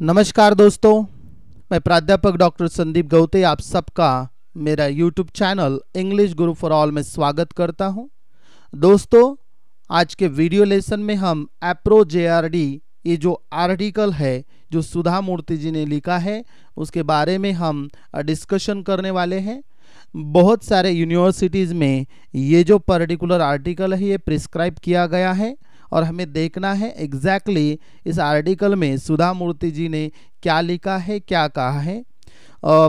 नमस्कार दोस्तों मैं प्राध्यापक डॉक्टर संदीप गौते आप सबका मेरा YouTube channel English guru for all में स्वागत करता हूं दोस्तों आज के वीडियो लेसन में हम एप्रो जे ये जो आर्टिकल है जो सुधा मूर्ति जी ने लिखा है उसके बारे में हम डिस्कशन करने वाले हैं बहुत सारे यूनिवर्सिटीज़ में ये जो पर्टिकुलर आर्टिकल है ये प्रिस्क्राइब किया गया है और हमें देखना है एग्जैक्टली exactly इस आर्टिकल में सुधा मूर्ति जी ने क्या लिखा है क्या कहा है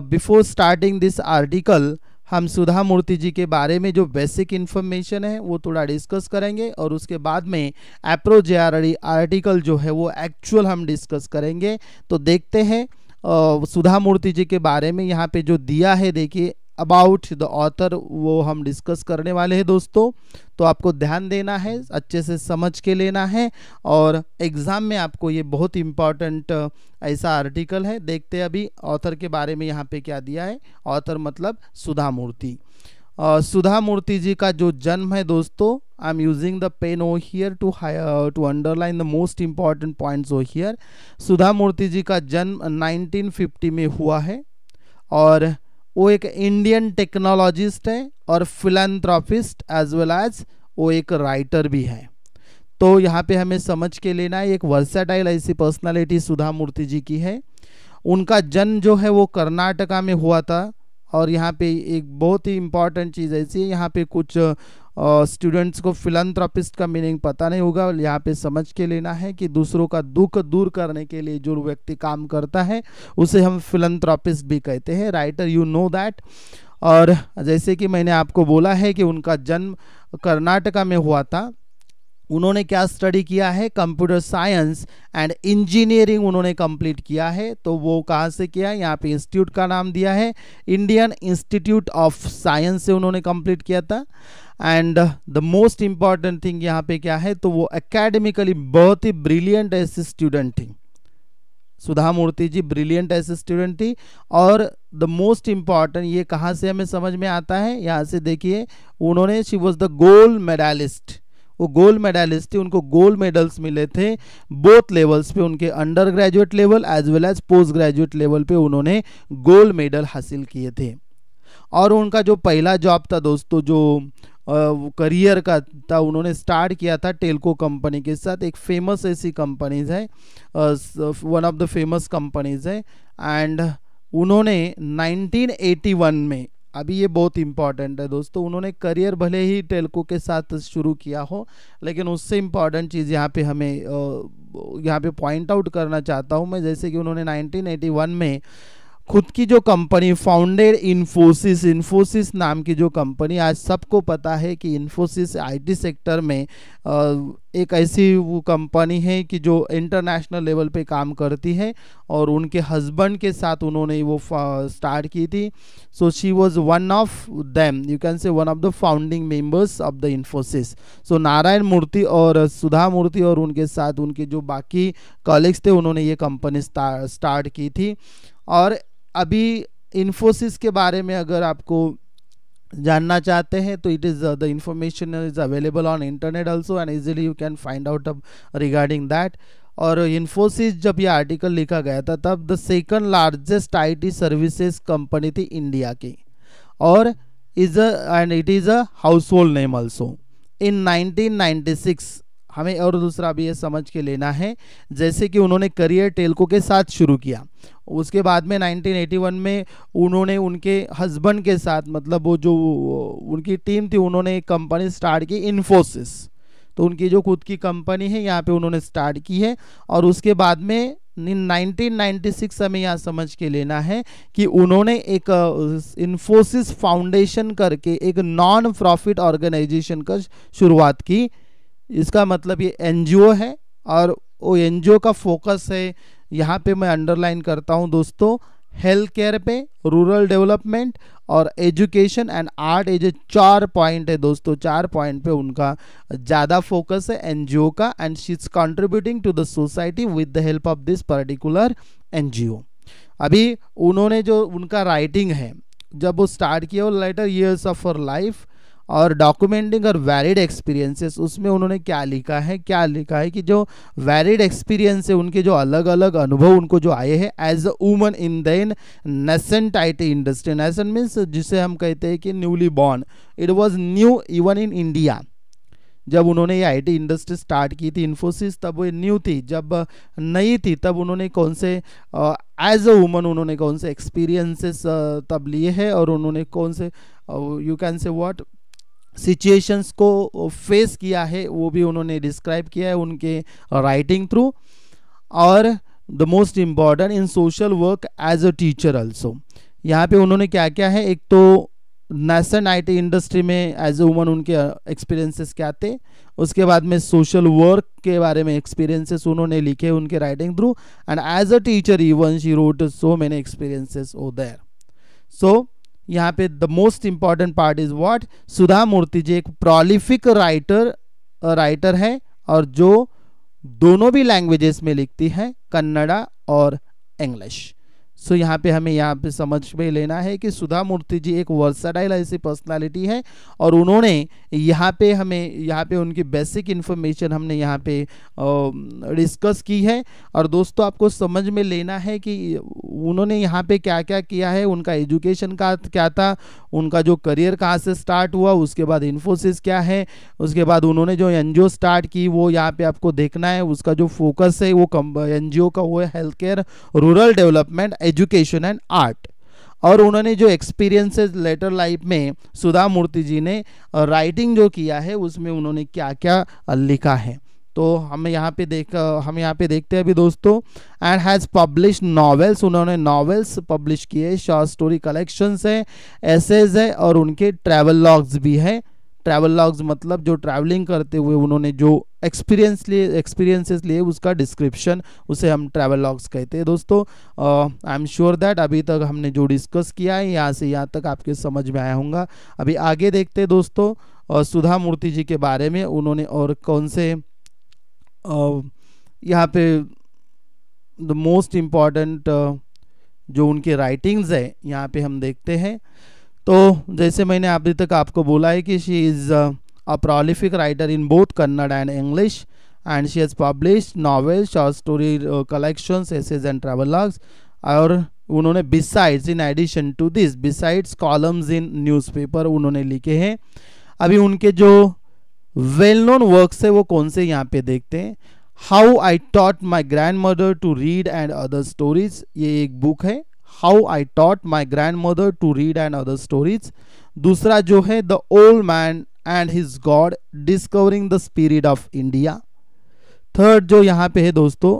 बिफोर स्टार्टिंग दिस आर्टिकल हम सुधा मूर्ति जी के बारे में जो बेसिक इन्फॉर्मेशन है वो थोड़ा डिस्कस करेंगे और उसके बाद में एप्रो जे आर्टिकल जो है वो एक्चुअल हम डिस्कस करेंगे तो देखते हैं सुधा मूर्ति जी के बारे में यहाँ पे जो दिया है देखिए अबाउट द ऑथर वो हम डिस्कस करने वाले हैं दोस्तों तो आपको ध्यान देना है अच्छे से समझ के लेना है और एग्ज़ाम में आपको ये बहुत इम्पॉर्टेंट ऐसा आर्टिकल है देखते अभी ऑथर के बारे में यहाँ पे क्या दिया है ऑथर मतलब सुधा मूर्ति सुधा मूर्ति जी का जो जन्म है दोस्तों I am using the pen oh here to to underline the most important points oh here Sudha मूर्ति जी का जन्म 1950 में हुआ है और वो एक इंडियन टेक्नोलॉजिस्ट है और फिलैंथ्रॉपिस्ट एज वेल एज वो एक राइटर भी है तो यहाँ पे हमें समझ के लेना है एक वर्सेटाइल ऐसी पर्सनालिटी सुधा मूर्ति जी की है उनका जन्म जो है वो कर्नाटका में हुआ था और यहाँ पे एक बहुत ही इम्पॉर्टेंट चीज़ ऐसी है यहाँ पे कुछ स्टूडेंट्स को फिलंथ्रापिस्ट का मीनिंग पता नहीं होगा यहाँ पे समझ के लेना है कि दूसरों का दुख दूर करने के लिए जो व्यक्ति काम करता है उसे हम फिलंथ्रापिस्ट भी कहते हैं राइटर यू नो दैट और जैसे कि मैंने आपको बोला है कि उनका जन्म कर्नाटका में हुआ था उन्होंने क्या स्टडी किया है कंप्यूटर साइंस एंड इंजीनियरिंग उन्होंने कंप्लीट किया है तो वो कहाँ से किया यहाँ पे इंस्टीट्यूट का नाम दिया है इंडियन इंस्टीट्यूट ऑफ साइंस से उन्होंने कंप्लीट किया था and the most important thing यहाँ पे क्या है तो वो एकेडमिकली बहुत ही ब्रिलियंट ऐसी स्टूडेंट थी सुधा मूर्ति जी ब्रिलियंट ऐसी स्टूडेंट थी और द मोस्ट इम्पॉर्टेंट ये कहाँ से हमें समझ में आता है यहाँ से देखिए उन्होंने she was the gold medalist वो गोल्ड मेडलिस्ट थी उनको गोल्ड मेडल्स मिले थे बोथ लेवल्स पे उनके undergraduate level as well as postgraduate level पे उन्होंने गोल्ड मेडल हासिल किए थे और उनका जो पहला जॉब था दोस्तों जो करियर का था उन्होंने स्टार्ट किया था टेलको कंपनी के साथ एक फेमस ऐसी कंपनीज है one of the famous companies है एंड उन्होंने 1981 में अभी ये बहुत इम्पॉर्टेंट है दोस्तों उन्होंने करियर भले ही टेलको के साथ शुरू किया हो लेकिन उससे इम्पॉर्टेंट चीज़ यहाँ पे हमें यहाँ पे पॉइंट आउट करना चाहता हूँ मैं जैसे कि उन्होंने 1981 में खुद की जो कंपनी फाउंडेड इन्फोसिस इन्फोसिस नाम की जो कंपनी आज सबको पता है कि इन्फोसिस आईटी सेक्टर में एक ऐसी वो कंपनी है कि जो इंटरनेशनल लेवल पे काम करती है और उनके हस्बैंड के साथ उन्होंने वो स्टार्ट की थी so she was one of them you can say one of the founding members of the Infosys so Narayana Murthy और सुधा मूर्ति और उनके साथ उनके जो बाकी कॉलेग्स थे उन्होंने ये कंपनी स्टार्ट की थी और अभी इन्फोसिस के बारे में अगर आपको जानना चाहते हैं तो it is the information is available on internet also and easily you can find out अब रिगार्डिंग दैट और इन्फोसिस जब ये आर्टिकल लिखा गया था तब the second largest IT services company थी इंडिया की और is a and it is a household name also in 1996 हमें और दूसरा भी ये समझ के लेना है जैसे कि उन्होंने करियर टेलको के साथ शुरू किया उसके बाद में 1981 में उन्होंने उनके हस्बैंड के साथ मतलब वो जो उनकी टीम थी उन्होंने एक कंपनी स्टार्ट की इन्फोसिस तो उनकी जो खुद की कंपनी है यहाँ पे उन्होंने स्टार्ट की है और उसके बाद में नाइनटीन हमें यहाँ समझ के लेना है कि उन्होंने एक इन्फोसिस फाउंडेशन करके एक नॉन प्रॉफिट ऑर्गेनाइजेशन का शुरुआत की इसका मतलब ये एन है और वो एन का फोकस है यहाँ पे मैं अंडरलाइन करता हूँ दोस्तों हेल्थ केयर पे रूरल डेवलपमेंट और एजुकेशन एंड आर्ट एज चार पॉइंट है दोस्तों चार पॉइंट पे उनका ज़्यादा फोकस है एनजीओ का and she is contributing to the society with the help of this particular NGO अभी उन्होंने जो उनका राइटिंग है जब वो स्टार्ट किया वो later years of for life और डॉक्यूमेंटिंग और वैलिड एक्सपीरियंसेस उसमें उन्होंने क्या लिखा है क्या लिखा है कि जो वैलिड एक्सपीरियंस है उनके जो अलग अलग अनुभव उनको जो आए हैं as a woman in than nascent I T industry nascent means जिसे हम कहते हैं कि newly born it was new even in India जब उन्होंने ये आईटी इंडस्ट्री स्टार्ट की थी इन्फोसिस तब वो न्यू थी जब नई थी तब उन्होंने कौन से एज अ वूमन उन्होंने कौन से एक्सपीरियंसेस तब लिए हैं और उन्होंने कौन से you can say what situations को फेस किया है वो भी उन्होंने डिस्क्राइब किया है उनके राइटिंग थ्रू और the most important in social work as a teacher also यहाँ पे उन्होंने क्या क्या है एक तो नेशन आईटी इंडस्ट्री में एज ए वुमन उनके एक्सपीरियंसेस क्या थे उसके बाद में सोशल वर्क के बारे में एक्सपीरियंसेस उन्होंने लिखे उनके writing through and as a teacher even she wrote so many experiences oh there so यहाँ पे the most important part is what Sudha मूर्ति जी एक प्रोलिफिक राइटर राइटर है और जो दोनों भी लैंग्वेजेस में लिखती है कन्नड़ा और इंग्लिश सो so, यहाँ पे हमें यहाँ पे समझ में लेना है कि सुधा मूर्ति जी एक वर्साडाइल ऐसी पर्सनालिटी है और उन्होंने यहाँ पे हमें यहाँ पे उनकी बेसिक इन्फॉर्मेशन हमने यहाँ पे डिस्कस की है और दोस्तों आपको समझ में लेना है कि उन्होंने यहाँ पे क्या क्या किया है उनका एजुकेशन का क्या था उनका जो करियर कहाँ से स्टार्ट हुआ उसके बाद इन्फोसिस क्या है उसके बाद उन्होंने जो एन स्टार्ट की वो यहाँ पर आपको देखना है उसका जो फोकस है वो एन का वो है health care rural development education and art और उन्होंने जो एक्सपीरियंसेस लेटर लाइफ में सुधा मूर्ति जी ने राइटिंग जो किया है उसमें उन्होंने क्या क्या लिखा है तो हम यहाँ पे देख हम यहाँ पे देखते हैं अभी दोस्तों एंड हैज़ पब्लिश नॉवेल्स उन्होंने नॉवेल्स पब्लिश किए शॉर्ट स्टोरी कलेक्शंस है एसेज है और उनके ट्रैवल लॉग्स भी हैं ट्रैवल लॉग्स मतलब जो ट्रैवलिंग करते हुए उन्होंने जो एक्सपीरियंस लिए एक्सपीरियंसेस लिए उसका डिस्क्रिप्शन उसे हम ट्रैवल लॉग्स कहते हैं दोस्तों आई एम श्योर दैट अभी तक हमने जो डिस्कस किया है यहाँ से यहाँ तक आपके समझ में आया होगा अभी आगे देखते हैं दोस्तों और सुधा मूर्ति जी के बारे में उन्होंने और कौन से यहाँ पे द मोस्ट इम्पॉर्टेंट जो उनके राइटिंग्स है यहाँ पे हम देखते हैं तो जैसे मैंने अभी तक आपको बोला है कि she is a prolific writer in both Kannada and English and she has published novels, short story uh, collections, essays and travelogues और उन्होंने besides in addition to this besides columns in newspaper उन्होंने लिखे हैं अभी उनके जो well known works है वो कौन से यहाँ पे देखते हैं how I taught my grandmother to read and other stories ये एक बुक है how I taught my grandmother to read and other stories दूसरा जो है the old man and his god discovering the spirit of India third जो यहाँ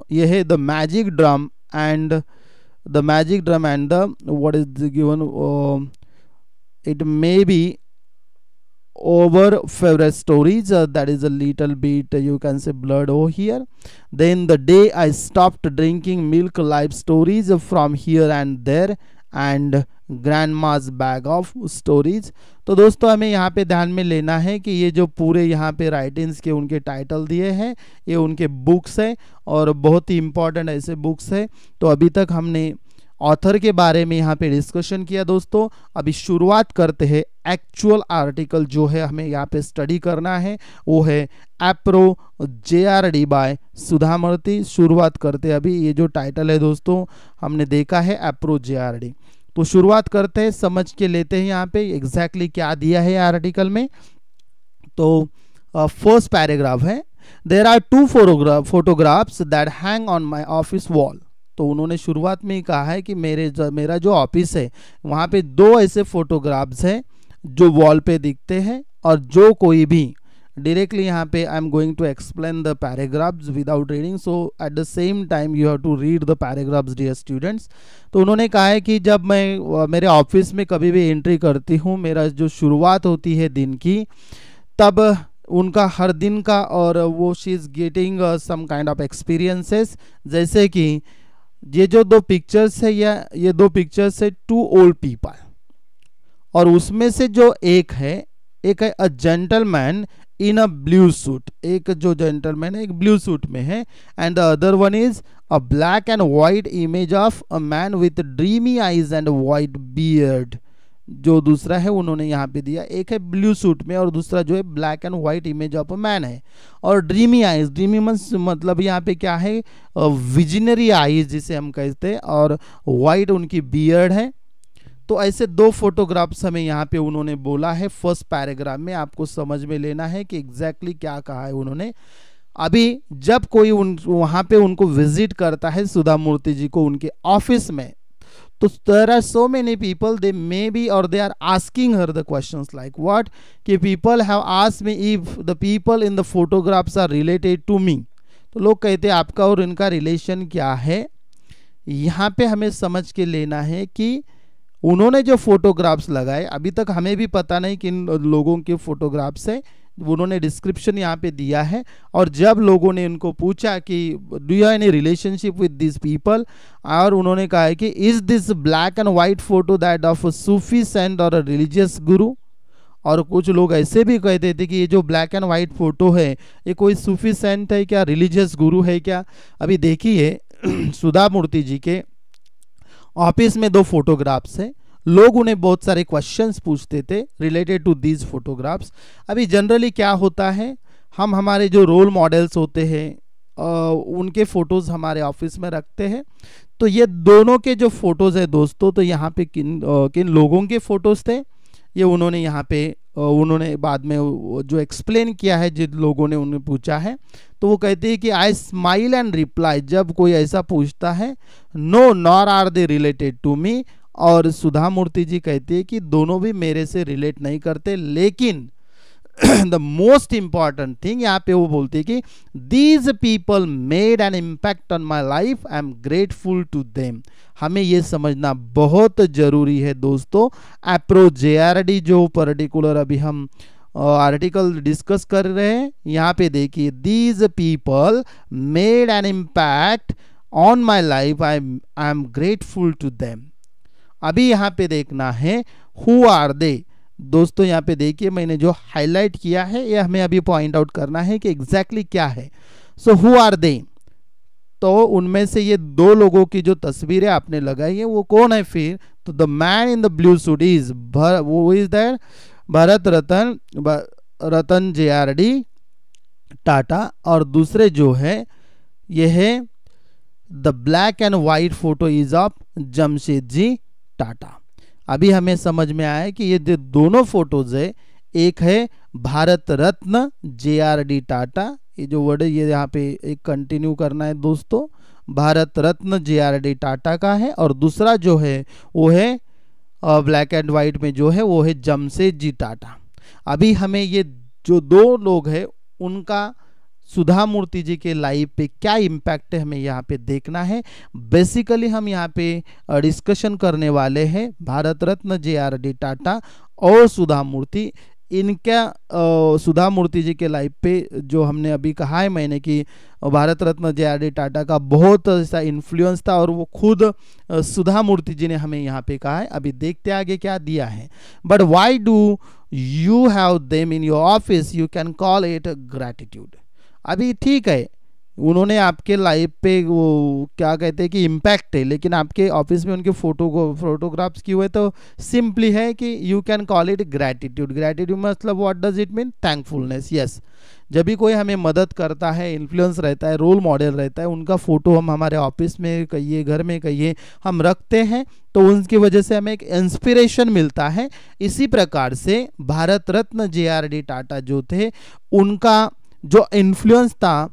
yeh hai the magic drum and the magic drum and magic drum and the what is given it may be over favorite stories uh, that is a little bit you can say blurred over here then the day i stopped drinking milk life stories from here and there and grandma's bag of stories तो दोस्तों हमें यहाँ पे ध्यान में लेना है कि ये जो पूरे यहाँ पे राइटिंग्स के उनके टाइटल दिए हैं ये उनके बुक्स हैं और बहुत ही इम्पॉर्टेंट ऐसे बुक्स हैं तो अभी तक हमने ऑथर के बारे में यहाँ पे डिस्कशन किया दोस्तों अभी शुरुआत करते हैं एक्चुअल आर्टिकल जो है हमें यहाँ पे स्टडी करना है वो है एप्रो जे आर डी बाय सुधामूर्ति शुरुआत करते अभी ये जो टाइटल है दोस्तों हमने देखा है एप्रो जे आर डी तो शुरुआत करते हैं समझ के लेते हैं यहाँ पे एग्जैक्टली exactly क्या दिया है आर्टिकल में तो फर्स्ट पैराग्राफ है there are two photograph photographs that hang on my office wall तो उन्होंने शुरुआत में ही कहा है कि मेरे जो, मेरा जो ऑफिस है वहाँ पे दो ऐसे फोटोग्राफ्स हैं जो वॉल पे दिखते हैं और जो कोई भी डायरेक्टली यहाँ पे I am going to explain the paragraphs without reading so at the same time you have to read the paragraphs dear students तो उन्होंने कहा है कि जब मैं मेरे ऑफिस में कभी भी एंट्री करती हूँ मेरा जो शुरुआत होती है दिन की तब उनका हर दिन का और वो she is getting some kind of experiences जैसे कि ये जो दो पिक्चर्स है या ये दो पिक्चर्स है टू ओल्ड पीपल और उसमें से जो एक है एक है a gentleman in a blue suit एक जो जेंटलमैन है एक ब्लू सूट में है and the other one is a black and white image of a man with dreamy eyes and white beard जो दूसरा है उन्होंने यहाँ पे दिया एक है ब्लू सूट में और दूसरा जो है black and white image of a man है और ड्रीमी आइज ड्रीमी मन मतलब यहाँ पे क्या है विजनरी आइज जिसे हम कहते हैं और वाइट उनकी बियर्ड है तो ऐसे दो फोटोग्राफ्स हमें यहाँ पे उन्होंने बोला है फर्स्ट पैराग्राफ में आपको समझ में लेना है कि एग्जैक्टली क्या कहा है उन्होंने अभी जब कोई उन वहाँ पे उनको विजिट करता है सुधा मूर्ति जी को उनके ऑफिस में तो there are so many people they may be और they are asking her the question like what कि people have ask me if the people in the photographs are related to me तो लोग कहते हैं आपका और इनका रिलेशन क्या है यहाँ पे हमें समझ के लेना है कि उन्होंने जो फोटोग्राफ्स लगाए अभी तक हमें भी पता नहीं किन लोगों के फोटोग्राफ्स हैं उन्होंने डिस्क्रिप्शन यहाँ पे दिया है और जब लोगों ने उनको पूछा कि do you any relationship with this people और उन्होंने कहा है कि is this black and white photo that of Sufi saint और रिलीजियस गुरु और कुछ लोग ऐसे भी कहते थे कि ये जो ब्लैक एंड वाइट फोटो है ये कोई सूफी सेंट है क्या रिलीजियस गुरु है क्या अभी देखिए सुधा मूर्ति जी के ऑफिस में दो फोटोग्राफ्स हैं लोग उन्हें बहुत सारे क्वेश्चंस पूछते थे रिलेटेड टू दीज फोटोग्राफ्स अभी जनरली क्या होता है हम हमारे जो रोल मॉडल्स होते हैं उनके फ़ोटोज़ हमारे ऑफिस में रखते हैं तो ये दोनों के जो फ़ोटोज़ है दोस्तों तो यहाँ पे किन आ, किन लोगों के फ़ोटोज़ थे ये उन्होंने यहाँ पे उन्होंने बाद में जो एक्सप्लेन किया है जिन लोगों ने उन्हें पूछा है तो वो कहते हैं कि आई स्माइल एंड रिप्लाई जब कोई ऐसा पूछता है no nor are they related to me और सुधा मूर्ति जी कहती है कि दोनों भी मेरे से रिलेट नहीं करते लेकिन द मोस्ट इंपॉर्टेंट थिंग यहाँ पे वो बोलती है कि these people made an impact on my life I am grateful to them हमें ये समझना बहुत ज़रूरी है दोस्तों एप्रो जे जो पर्टिकुलर अभी हम आर्टिकल uh, डिस्कस कर रहे हैं यहाँ पे देखिए these people made an impact on my life I I am grateful to them अभी यहाँ पे देखना है हु आर दे दोस्तों यहाँ पे देखिए मैंने जो हाईलाइट किया है ये हमें अभी पॉइंट आउट करना है कि एग्जैक्टली exactly क्या है सो हु आर दे तो उनमें से ये दो लोगों की जो तस्वीरें आपने लगाई है वो कौन है फिर तो the man in the blue suit is वो is there Bharat Ratna Ratna J are D Tata और दूसरे जो है ये है the black and white photo is of Jamshed ji Tata अभी हमें समझ में आया कि ये दोनों फोटोज है एक है Bharat Ratna J are D Tata ये जो वर्ड है ये यहाँ पे एक कंटिन्यू करना है दोस्तों Bharat Ratna J are D Tata का है और दूसरा जो है वो है ब्लैक एंड वाइट में जो है वो है जमशेद जी टाटा अभी हमें ये जो दो लोग हैं उनका सुधा मूर्ति जी के लाइफ पे क्या इम्पैक्ट है हमें यहाँ पे देखना है बेसिकली हम यहाँ पे डिस्कशन करने वाले हैं Bharat Ratna J are D Tata और सुधा मूर्ति इनका सुधा मूर्ति जी के लाइफ पे जो हमने अभी कहा है मैंने कि Bharat Ratna J are D Tata का बहुत ऐसा इन्फ्लुएंस था और वो खुद सुधा मूर्ति जी ने हमें यहाँ पे कहा है अभी देखते आगे क्या दिया है but why do you have them in your office you can call it gratitude अभी ठीक है उन्होंने आपके लाइफ पे वो क्या कहते हैं कि इम्पैक्ट है लेकिन आपके ऑफिस में उनके फोटो को फोटोग्राफ्स किए हुए तो सिंपली है कि you can call it gratitude gratitude मतलब what does it mean thankfulness yes जब भी कोई हमें मदद करता है इन्फ्लुएंस रहता है रोल मॉडल रहता है उनका फ़ोटो हम हमारे ऑफिस में कहिए घर में कहिए हम रखते हैं तो उनकी वजह से हमें एक इंस्पिरेशन मिलता है इसी प्रकार से Bharat Ratna J are D Tata जो थे उनका जो इन्फ्लुएंस था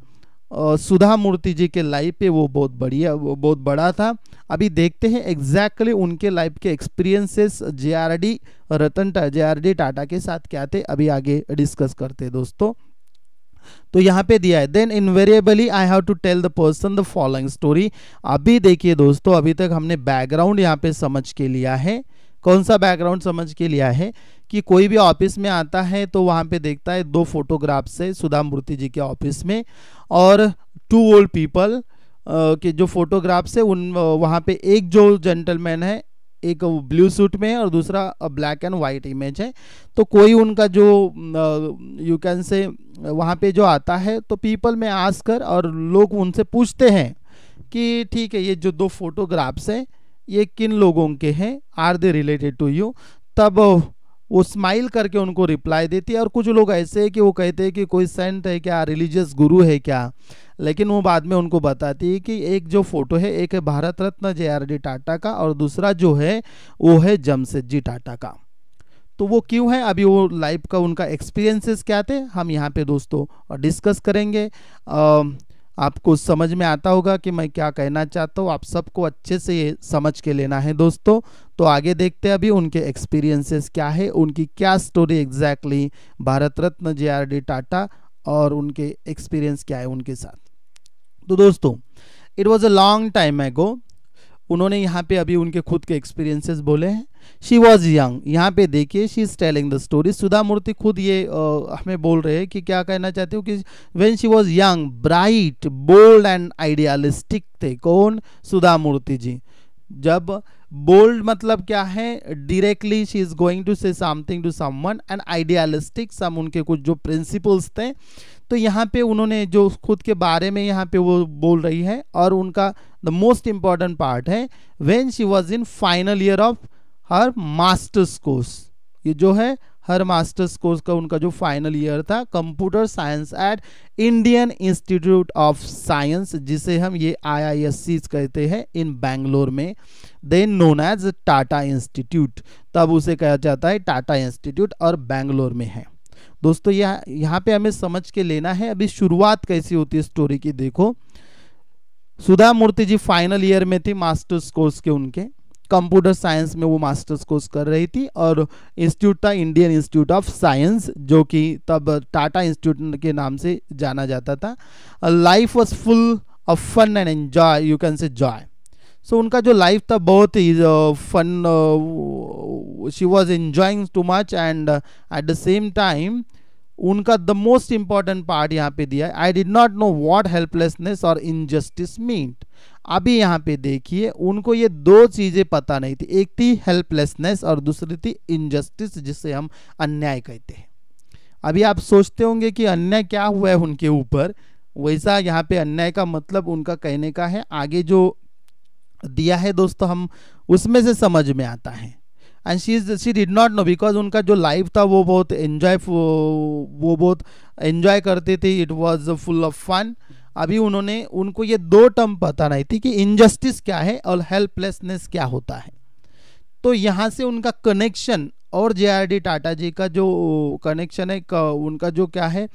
सुधा मूर्ति जी के लाइफ पे वो बहुत बढ़िया वो बहुत बड़ा था अभी देखते हैं एग्जैक्टली उनके लाइफ के experiences J are D Ratan J are D Tata के साथ क्या थे अभी आगे डिस्कस करते हैं दोस्तों तो यहाँ पे दिया है then invariably I have to tell the person the following story अभी देखिए दोस्तों अभी तक हमने बैकग्राउंड यहाँ पे समझ के लिया है कौन सा बैकग्राउंड समझ के लिया है कि कोई भी ऑफिस में आता है तो वहाँ पे देखता है दो फोटोग्राफ से सुधा मूर्ति जी के ऑफिस में और टू ओल्ड पीपल के जो फोटोग्राफ्स है उन वहाँ पे एक जो जेंटलमैन है एक ब्लू सूट में और दूसरा ब्लैक एंड वाइट इमेज है तो कोई उनका जो यू कैन से वहाँ पे जो आता है तो पीपल में आस कर और लोग उनसे पूछते हैं कि ठीक है ये जो दो फोटोग्राफ्स हैं ये किन लोगों के हैं are they related to you तब वो स्माइल करके उनको रिप्लाई देती है और कुछ लोग ऐसे हैं कि वो कहते हैं कि कोई सेंट है क्या रिलीजियस गुरु है क्या लेकिन वो बाद में उनको बताती है कि एक जो फोटो है एक है Bharat Ratna J are D Tata का और दूसरा जो है वो है जमशेद जी टाटा का तो वो क्यों है अभी वो लाइफ का उनका एक्सपीरियंसेस क्या थे हम यहाँ पे दोस्तों डिस्कस करेंगे आ, आपको समझ में आता होगा कि मैं क्या कहना चाहता हूँ आप सबको अच्छे से ये समझ के लेना है दोस्तों तो आगे देखते हैं अभी उनके एक्सपीरियंसेस क्या है उनकी क्या story exactly exactly Bharat Ratna J are D Tata और उनके एक्सपीरियंस क्या है उनके साथ तो दोस्तों it was a long time ago उन्होंने यहाँ पे अभी उनके खुद के एक्सपीरियंसेस बोले हैं शी वॉज यंग यहाँ पे देखिए she is telling the story Sudha Murthy खुद ये आ, हमें बोल रहे हैं कि क्या कहना चाहते हो कि when she was young bright bold and idealistic थे कौन सुधा मूर्ति जी जब बोल्ड मतलब क्या है directly she is going to say something to someone and idealistic some उनके कुछ जो प्रिंसिपल्स थे तो यहाँ पे उन्होंने जो खुद के बारे में यहाँ पे वो बोल रही है और उनका द मोस्ट इम्पॉर्टेंट पार्ट है when she was in final year of her masters course ये जो है हर मास्टर्स कोर्स का उनका जो फाइनल ईयर था computer science at Indian Institute of Science जिसे हम ये आई कहते हैं इन बैंगलोर में then known as Tata Institute तब उसे कहा जाता है टाटा इंस्टीट्यूट और बैंगलोर में है दोस्तों यह यहाँ पे हमें समझ के लेना है अभी शुरुआत कैसी होती है स्टोरी की देखो सुधा मूर्ति जी फाइनल ईयर में थी मास्टर्स कोर्स के उनके कंप्यूटर साइंस में वो मास्टर्स कोर्स कर रही थी और इंस्टीट्यूट था इंडियन इंस्टीट्यूट ऑफ साइंस जो कि तब टाटा इंस्टीट्यूट के नाम से जाना जाता था life was full of fun and enjoy you can say joy so उनका जो लाइफ था बहुत ही fun she was enjoying too much and at the same time उनका द मोस्ट इम्पॉर्टेंट पार्ट यहाँ पे दिया I did not know what helplessness और इनजस्टिस मीट अभी यहाँ पे देखिए उनको ये दो चीज़ें पता नहीं थी एक थी हेल्पलेसनेस और दूसरी थी इनजस्टिस जिसे हम अन्याय कहते हैं अभी आप सोचते होंगे कि अन्याय क्या हुआ है उनके ऊपर वैसा यहाँ पे अन्याय का मतलब उनका कहने का है आगे जो दिया है दोस्तों हम उसमें से समझ में आता है and she is she did not know because उनका जो लाइफ था वो बहुत एन्जॉय वो बहुत एन्जॉय करते थे it was full of fun अभी उन्होंने उनको ये दो टर्म पता नहीं थी कि इनजस्टिस क्या है और हेल्पलेसनेस क्या होता है तो यहाँ से उनका कनेक्शन और जे टाटा जी का जो कनेक्शन है उनका जो क्या है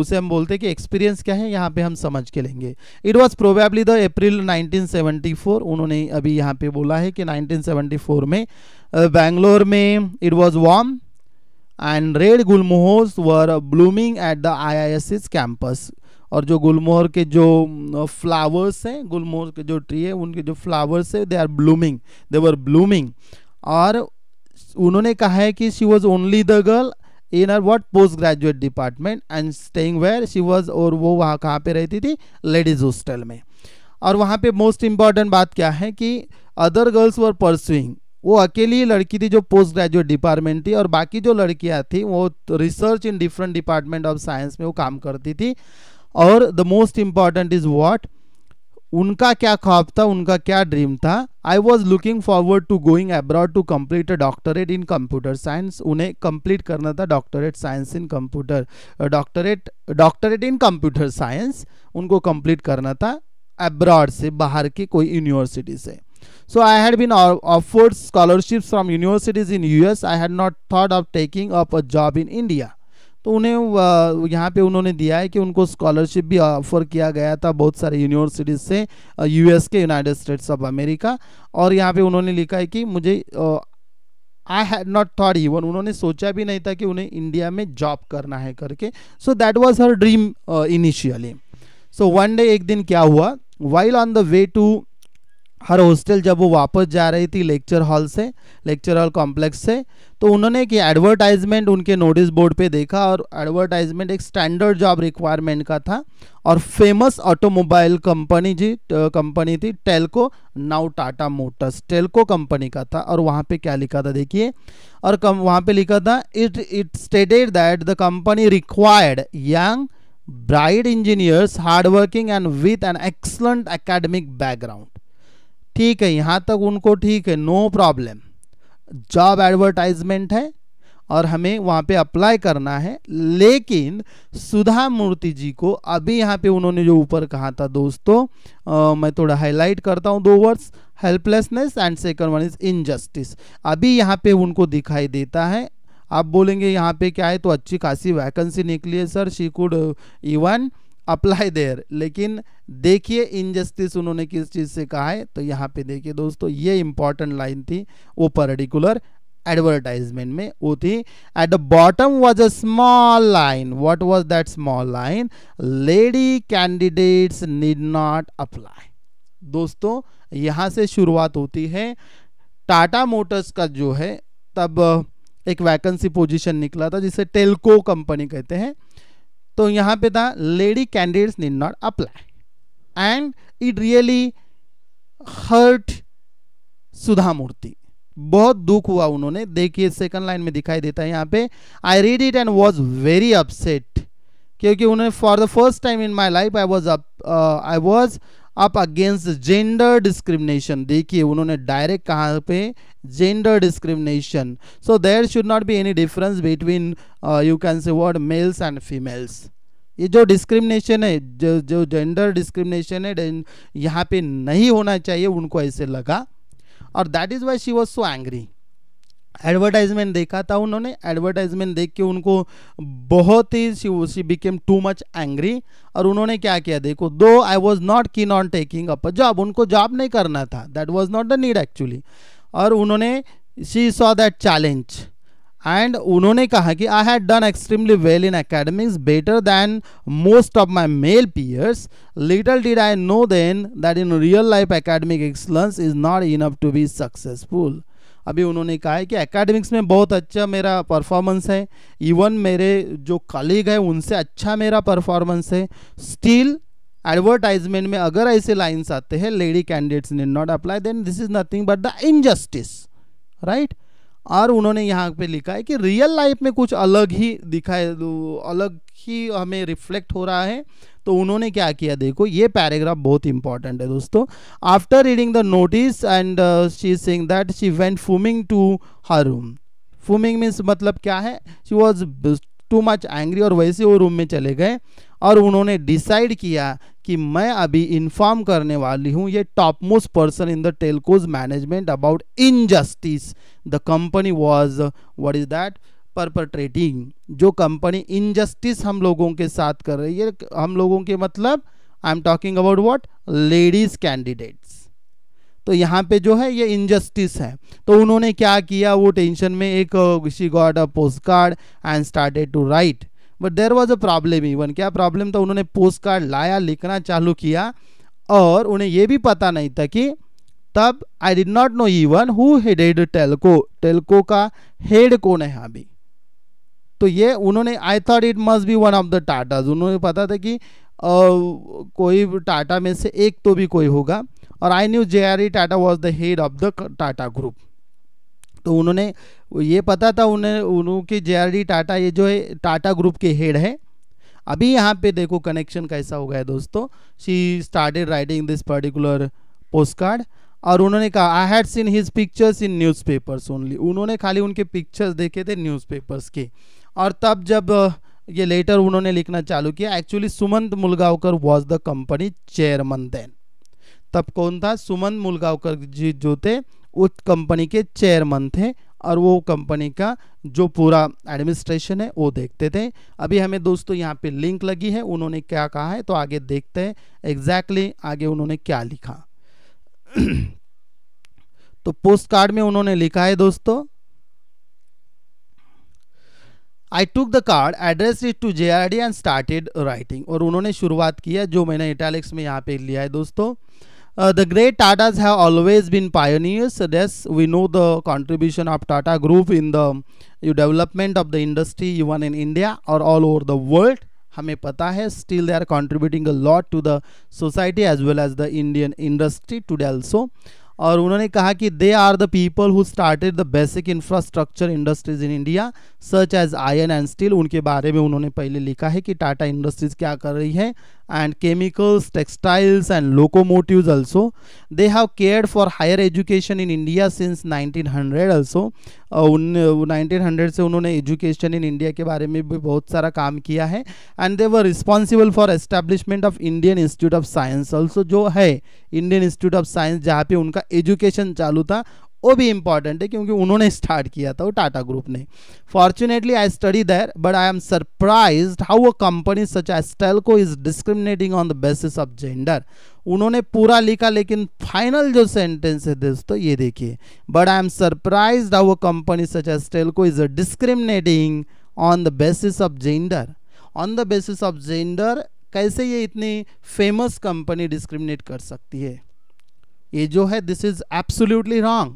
उसे हम बोलते हैं कि एक्सपीरियंस क्या है यहाँ पे हम समझ के लेंगे it was probably the April 1974 उन्होंने अभी यहाँ पे बोला है कि 1974 में बेंगलोर में it was warm and red gulmohars were blooming at the IISc campus और जो गुलमोहर के जो फ्लावर्स हैं गुलमोहर के जो ट्री है उनके जो फ्लावर्स है they are blooming they were blooming और उन्होंने कहा है कि she was only the girl in our what postgraduate department and staying where she was और वो वहाँ कहाँ पे रहती थी लेडीज हॉस्टल में और वहाँ पे मोस्ट इम्पॉर्टेंट बात क्या है कि अदर गर्ल्स वर परसुइंग वो अकेली ही लड़की थी जो पोस्ट ग्रेजुएट डिपार्टमेंट थी और बाकी जो लड़कियाँ थी वो research in different department of science में वो काम करती थी और the most important is what उनका क्या ख्वाब था उनका क्या ड्रीम था I was looking forward to going abroad to complete a doctorate in computer science उन्हें कम्प्लीट करना था doctorate science in computer doctorate doctorate in computer science उनको कंप्लीट करना था एब्रॉड से बाहर की कोई यूनिवर्सिटी से I had had been scholarship from universities in U S I had not thought of taking up a job in India तो उन्हें यहाँ पे उन्होंने दिया है कि उनको स्कॉलरशिप भी ऑफर किया गया था बहुत सारे यूनिवर्सिटीज़ से यूएस के यूनाइटेड स्टेट्स ऑफ अमेरिका और यहाँ पे उन्होंने लिखा है कि मुझे I had not thought even उन्होंने सोचा भी नहीं था कि उन्हें इंडिया में जॉब करना है करके so that was her dream initially so one day एक दिन क्या हुआ while on the way to her hostel जब वो वापस जा रही थी लेक्चर हॉल से लेक्चर हॉल कॉम्प्लेक्स से तो उन्होंने एक एडवर्टाइजमेंट उनके नोटिस बोर्ड पे देखा और एडवर्टाइजमेंट एक स्टैंडर्ड जॉब रिक्वायरमेंट का था और फेमस ऑटोमोबाइल कंपनी जी कंपनी थी टेल्को नाउ टाटा मोटर्स टेल्को कंपनी का था और वहाँ पे क्या लिखा था देखिए और कम वहाँ पर लिखा था it it stated that the company required young bright engineers hardworking and with an excellent academic background ठीक है यहाँ तक उनको ठीक है नो प्रॉब्लम जॉब एडवर्टाइजमेंट है और हमें वहाँ पे अप्लाई करना है लेकिन सुधा मूर्ति जी को अभी यहाँ पे उन्होंने जो ऊपर कहा था दोस्तों आ, मैं थोड़ा हाईलाइट करता हूँ दो words helplessness and second one is injustice अभी यहाँ पे उनको दिखाई देता है आप बोलेंगे यहाँ पे क्या है तो अच्छी खासी वैकेंसी निकली है sir she could even apply there लेकिन देखिए इनजस्टिस उन्होंने किस चीज़ से कहा है तो यहाँ पे देखिए दोस्तों ये इंपॉर्टेंट लाइन थी वो पर्टिकुलर एडवर्टाइजमेंट में वो थी at the bottom was a small line what was that small line lady candidates need not apply दोस्तों यहाँ से शुरुआत होती है टाटा मोटर्स का जो है तब एक वैकेंसी पोजीशन निकला था जिसे टेलको कंपनी कहते हैं तो यहाँ पे था lady candidates need not apply and it really hurt Sudha Murthy बहुत दुख हुआ उन्होंने देखिए सेकंड लाइन में दिखाई देता है यहाँ पे I read it and was very upset क्योंकि उन्होंने for the first time in my life I was I was up against gender discrimination देखिए उन्होंने डायरेक्ट कहाँ पे gender discrimination so there should not be any difference between you can say word males and females ये जो discrimination है जो जो gender discrimination है यहाँ पे नहीं होना चाहिए उनको ऐसे लगा और that is why she was so angry advertisement देखा था उन्होंने एडवर्टाइजमेंट देख के उनको बहुत ही she see became too much angry और उन्होंने क्या किया देखो though I was not keen on taking up job उनको जॉब नहीं करना था that was not the need actually और उन्होंने she saw that challenge and उन्होंने कहा कि I had done extremely well in academics better than most of my male peers little did I know then that in real life academic excellence is not enough to be successful अभी उन्होंने कहा है कि academics में बहुत अच्छा मेरा performance है इवन मेरे जो कलीग है उनसे अच्छा मेरा परफॉर्मेंस है स्टिल एडवर्टाइजमेंट में अगर ऐसे लाइन्स आते हैं lady candidates need not apply then this is nothing but the injustice right और उन्होंने यहाँ पे लिखा है कि रियल लाइफ में कुछ अलग ही दिखा है अलग ही हमें रिफ्लेक्ट हो रहा है तो उन्होंने क्या किया देखो ये पैराग्राफ बहुत इंपॉर्टेंट है दोस्तों after reading the notice and she seeing that she went fuming to her room fuming means मतलब क्या है she was too much angry और वैसे वो रूम में चले गए और उन्होंने डिसाइड किया कि मैं अभी इन्फॉर्म करने वाली हूँ ये top most person in the Telco's management about injustice the company was what is that perpetrating जो कंपनी इनजस्टिस हम लोगों के साथ कर रही है हम लोगों के मतलब I am talking about what ladies candidate तो यहाँ पे जो है ये इनजस्टिस है तो उन्होंने क्या किया वो टेंशन में एक she got a post card and started to write but there was a problem even क्या प्रॉब्लम था उन्होंने पोस्ट कार्ड लाया लिखना चालू किया और उन्हें ये भी पता नहीं था कि तब I did not know even who headed Telco Telco का हेड कौन है अभी तो ये उन्होंने I thought it must be one of the Tatas उन्होंने पता था कि आ, कोई टाटा में से एक तो भी कोई होगा और I knew J R E Tata was the head of the Tata group तो उन्होंने ये पता था उन्हें उनकी जे आर डी टाटा ये जो है टाटा ग्रुप के हेड है अभी यहाँ पे देखो कनेक्शन कैसा हो गया है दोस्तों she started writing this particular post card और उन्होंने कहा I had seen his pictures in newspapers only उन्होंने खाली उनके पिक्चर्स देखे थे न्यूज़पेपर्स के और तब जब ये लेटर उन्होंने लिखना चालू किया actually Sumant Mulgaonkar was the company chairman then तब कौन था सुमन मुलगावकर जी जो थे उस कंपनी के चेयरमैन थे और वो कंपनी का जो पूरा एडमिनिस्ट्रेशन है वो देखते थे अभी हमें दोस्तों यहाँ पे लिंक लगी है उन्होंने क्या कहा है तो आगे देखते हैं एग्जैक्टली exactly आगे उन्होंने क्या लिखा तो पोस्ट कार्ड में उन्होंने लिखा है दोस्तों I took the card address is to J are D and started writing और उन्होंने शुरुआत किया जो मैंने इटालिक्स में यहाँ पे लिया है दोस्तों Uh, the great Tatas have always been pioneers. Yes, we know the contribution of Tata Group in the development of the industry even in India or all over the world. हमें पता है still they are contributing a lot to the society as well as the Indian industry today also और उन्होंने कहा कि they are the people who started the basic infrastructure industries in India such as iron and steel उनके बारे में उन्होंने पहले लिखा है कि टाटा इंडस्ट्रीज क्या कर रही है and chemicals textiles and locomotives also they have care for higher education in India since 1900 also nineteen hundred से उन्होंने एजुकेशन इन इंडिया के बारे में भी बहुत सारा काम किया है and they were responsible for establishment of Indian Institute of Science also जो है इंडियन इंस्टीट्यूट ऑफ साइंस जहाँ पे उनका एजुकेशन चालू था वो भी इंपॉर्टेंट है क्योंकि उन्होंने स्टार्ट किया था वो टाटा ग्रुप ने fortunately I study there but I am surprise how a company सच एस्टेल को is discriminating on the basis of gender उन्होंने पूरा लिखा लेकिन फाइनल जो सेंटेंस है दोस्तों ये देखिए but I am surprise how a company सच एस्टेल को is discriminating on the basis of gender on the basis of gender कैसे ये इतनी फेमस कंपनी डिस्क्रिमिनेट कर सकती है ये जो है दिस इज एब्सोल्युटली रॉन्ग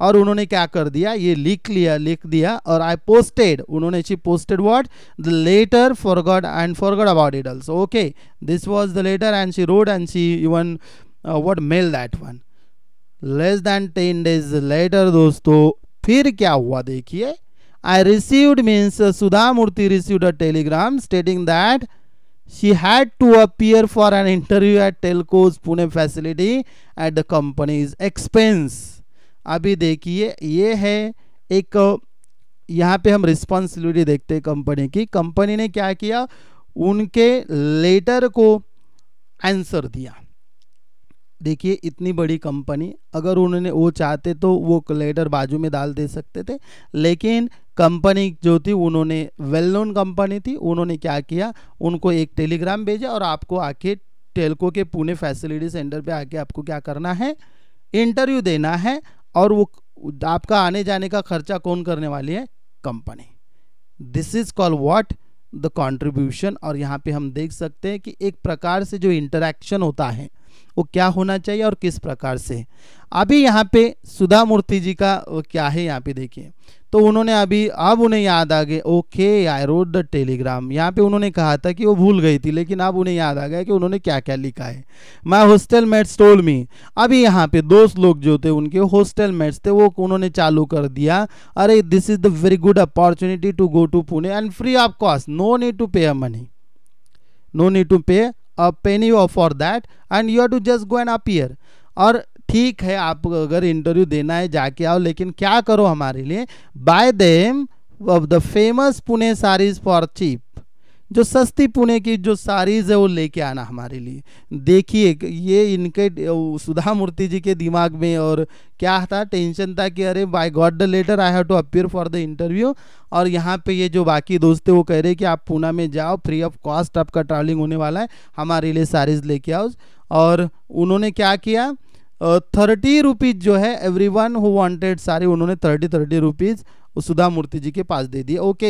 और उन्होंने क्या कर दिया ये लिख लिया लिख दिया और आई पोस्टेड उन्होंने she posted what the letter forgot and forgot about it also okay this was the letter and she wrote and she even what mail that one less than ten days later दोस्तों फिर क्या हुआ देखिए I received means Sudha Murty received a telegram stating that she had to appear for an interview at telco's pune facility at the company's expense अभी देखिए ये है एक यहाँ पे हम रिस्पॉन्सिबिलिटी देखते हैं कंपनी की कंपनी ने क्या किया उनके लेटर को आंसर दिया देखिए इतनी बड़ी कंपनी अगर उन्होंने वो चाहते तो वो लेटर बाजू में डाल दे सकते थे लेकिन कंपनी जो थी उन्होंने वेल नोन कंपनी थी उन्होंने क्या किया उनको एक टेलीग्राम भेजा और आपको आके टेलको के पुणे फैसिलिटी सेंटर पे आके आपको क्या करना है इंटरव्यू देना है और वो आपका आने जाने का खर्चा कौन करने वाली है company this is call what the contribution और यहाँ पे हम देख सकते हैं कि एक प्रकार से जो इंटरेक्शन होता है वो क्या होना चाहिए और किस प्रकार से अभी यहाँ पे सुधा मूर्ति जी का क्या है यहाँ पे देखिए तो उन्होंने अभी अब उन्हें याद आ गए okay I wrote the telegram यहाँ पे उन्होंने कहा था कि वो भूल गई थी लेकिन अब उन्हें याद आ गया कि उन्होंने क्या क्या लिखा है my hostel mates told me अभी यहाँ पे दोस्त लोग जो थे उनके हॉस्टल मेट्स थे वो उन्होंने चालू कर दिया अरे this is the very good opportunity to go to Pune and free of cost no need to pay a money no need to pay a penny for that and you have to just go and appear और ठीक है आप अगर interview देना है जाके आओ लेकिन क्या करो हमारे लिए buy them of the famous Pune saris for cheap जो सस्ती पुणे की जो साड़ीज़ है वो लेके आना हमारे लिए देखिए ये इनके सुधा मूर्ति जी के दिमाग में और क्या था टेंशन था कि अरे by god the letter I have to appear for the interview और यहाँ पे ये जो बाकी दोस्त थे वो कह रहे कि आप पुणे में जाओ फ्री ऑफ कॉस्ट आपका ट्रैवलिंग होने वाला है हमारे लिए साड़ीज़ लेके आओ और उन्होंने क्या किया थर्टी रुपीज़ जो है एवरी वन हु वॉन्टेड सारे उन्होंने थर्टी थर्टी रुपीज़ सुधा मूर्ति जी के पास दे दिए ओके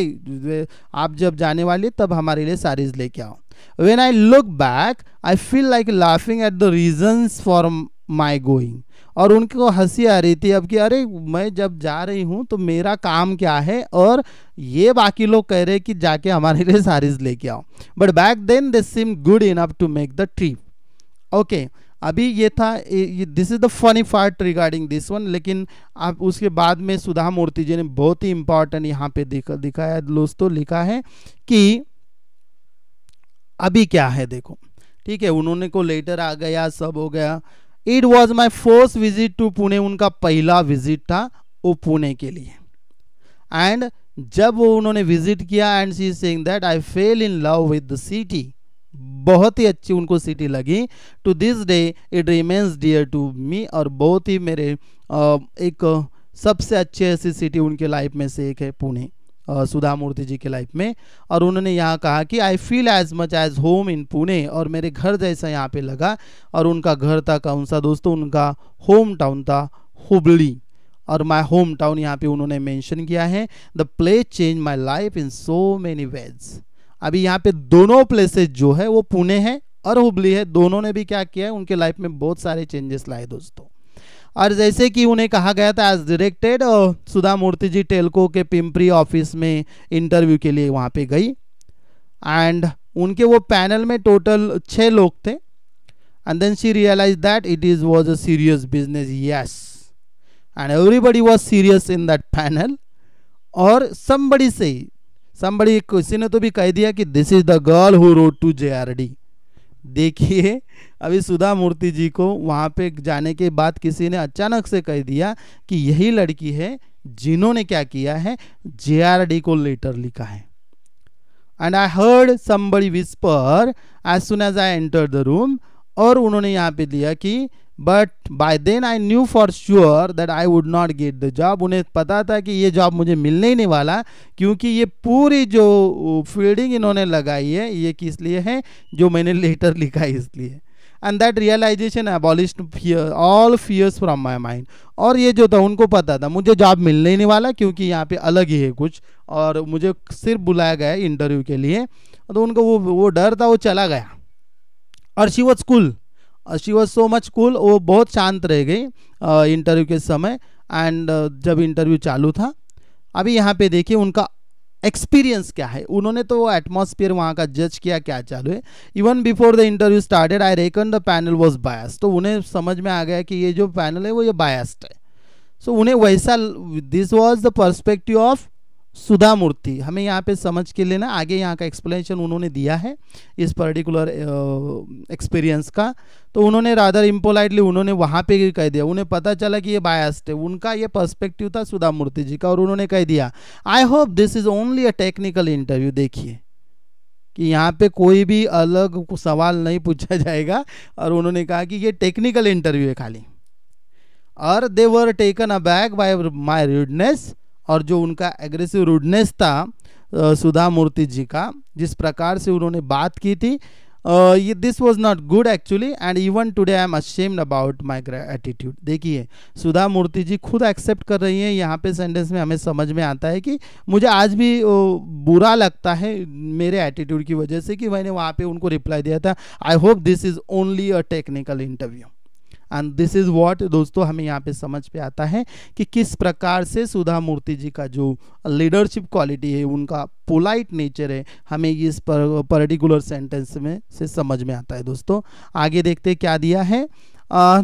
आप जब जाने वाले तब हमारे लिए सारीज लेके आओ when I look back I feel like laughing at the reason for my going और उनको हंसी आ रही थी अब कि अरे मैं जब जा रही हूँ तो मेरा काम क्या है और ये बाकी लोग कह रहे कि जाके हमारे लिए सारीज लेके आओ but back then they seem good enough to make the trip okay okay. अभी ये था this is the funny part regarding this one लेकिन अब उसके बाद में सुधा मूर्ति जी ने बहुत ही इंपॉर्टेंट यहाँ पे दिखा दिखाया दोस्तों लिखा है कि अभी क्या है देखो ठीक है उन्होंने को लेटर आ गया सब हो गया it was my first visit to Pune उनका पहला विजिट था वो पुणे के लिए एंड जब वो उन्होंने विजिट किया and she saying that I fell in love with the city बहुत ही अच्छी उनको सिटी लगी to this day it remains dear to me और बहुत ही मेरे एक सबसे अच्छी ऐसी सिटी उनके लाइफ में से एक है पुणे सुधा मूर्ति जी के लाइफ में और उन्होंने यहाँ कहा कि I feel as much as home in Pune और मेरे घर जैसा यहाँ पे लगा और उनका घर था कौन सा दोस्तों उनका होम टाउन था हुबली और माय होम टाउन यहाँ पे उन्होंने मेंशन किया है the place change my life in so many ways अभी यहाँ पे दोनों प्लेसेस जो है वो पुणे है और हुबली है दोनों ने भी क्या किया है उनके लाइफ में बहुत सारे चेंजेस लाए दोस्तों और जैसे कि उन्हें कहा गया था एज डायरेक्टेड सुधा मूर्ति जी टेलको के पिंपरी ऑफिस में इंटरव्यू के लिए वहाँ पे गई एंड उनके वो पैनल में टोटल छः लोग थे and then she realize that it is was a serious business yes and everybody was serious in that panel और समबड़ी से समबड़ी किसी ने तो भी कह दिया कि this is the girl who wrote to J देखिए अभी सुधा मूर्ति जी को वहाँ पे जाने के बाद किसी ने अचानक से कह दिया कि यही लड़की है जिन्होंने क्या किया है जे को लेटर लिखा है and I heard somebody whisper as soon as I enter the room और उन्होंने यहाँ पे दिया कि but by then I knew for sure that I would not get the job उन्हें पता था कि ये जॉब मुझे मिलने ही नहीं वाला क्योंकि ये पूरी जो फील्डिंग इन्होंने लगाई है ये किस लिए है जो मैंने लेटर लिखा है इसलिए and that realization abolished fear all fears from my mind और ये जो था उनको पता था मुझे जॉब मिलने ही नहीं वाला क्योंकि यहाँ पे अलग ही है कुछ और मुझे सिर्फ बुलाया गया इंटरव्यू के लिए तो उनको वो वो डर था वो चला गया और she was cool she was so much cool वो बहुत शांत रह गई इंटरव्यू uh, के समय एंड uh, जब इंटरव्यू चालू था अभी यहाँ पे देखिए उनका एक्सपीरियंस क्या है उन्होंने तो वो एटमोसफियर वहाँ का जज किया क्या चालू है even before the interview started I reckon the panel was bias तो उन्हें समझ में आ गया कि ये जो पैनल है वो ये बायस्ड है सो so, उन्हें वैसा this was the perspective of Sudha Murty हमें यहाँ पे समझ के लेना आगे यहाँ का एक्सप्लेनेशन उन्होंने दिया है इस पर्टिकुलर एक्सपीरियंस का तो उन्होंने राधर इम्पोलाइटली उन्होंने वहाँ पे कह दिया उन्हें पता चला कि ये बायस्ट है उनका ये पर्सपेक्टिव था सुधा मूर्ति जी का और उन्होंने कह दिया I hope this is only a technical interview देखिए कि यहाँ पे कोई भी अलग सवाल नहीं पूछा जाएगा और उन्होंने कहा कि ये टेक्निकल इंटरव्यू है खाली और they were taken aback by my rudeness और जो उनका एग्रेसिव रूडनेस था सुधा मूर्ति जी का जिस प्रकार से उन्होंने बात की थी ये this was not good actually and even today I am ashamed about my attitude देखिए सुधा मूर्ति जी खुद एक्सेप्ट कर रही हैं यहाँ पे सेंटेंस में हमें समझ में आता है कि मुझे आज भी बुरा लगता है मेरे एटीट्यूड की वजह से कि मैंने वहाँ पे उनको रिप्लाई दिया था I hope this is only a technical interview and this is what दोस्तों हमें यहाँ पे समझ पे आता है कि किस प्रकार से सुधा मूर्ति जी का जो लीडरशिप क्वालिटी है उनका पोलाइट नेचर है हमें इस पर्टिकुलर सेंटेंस में से समझ में आता है दोस्तों आगे देखते क्या दिया है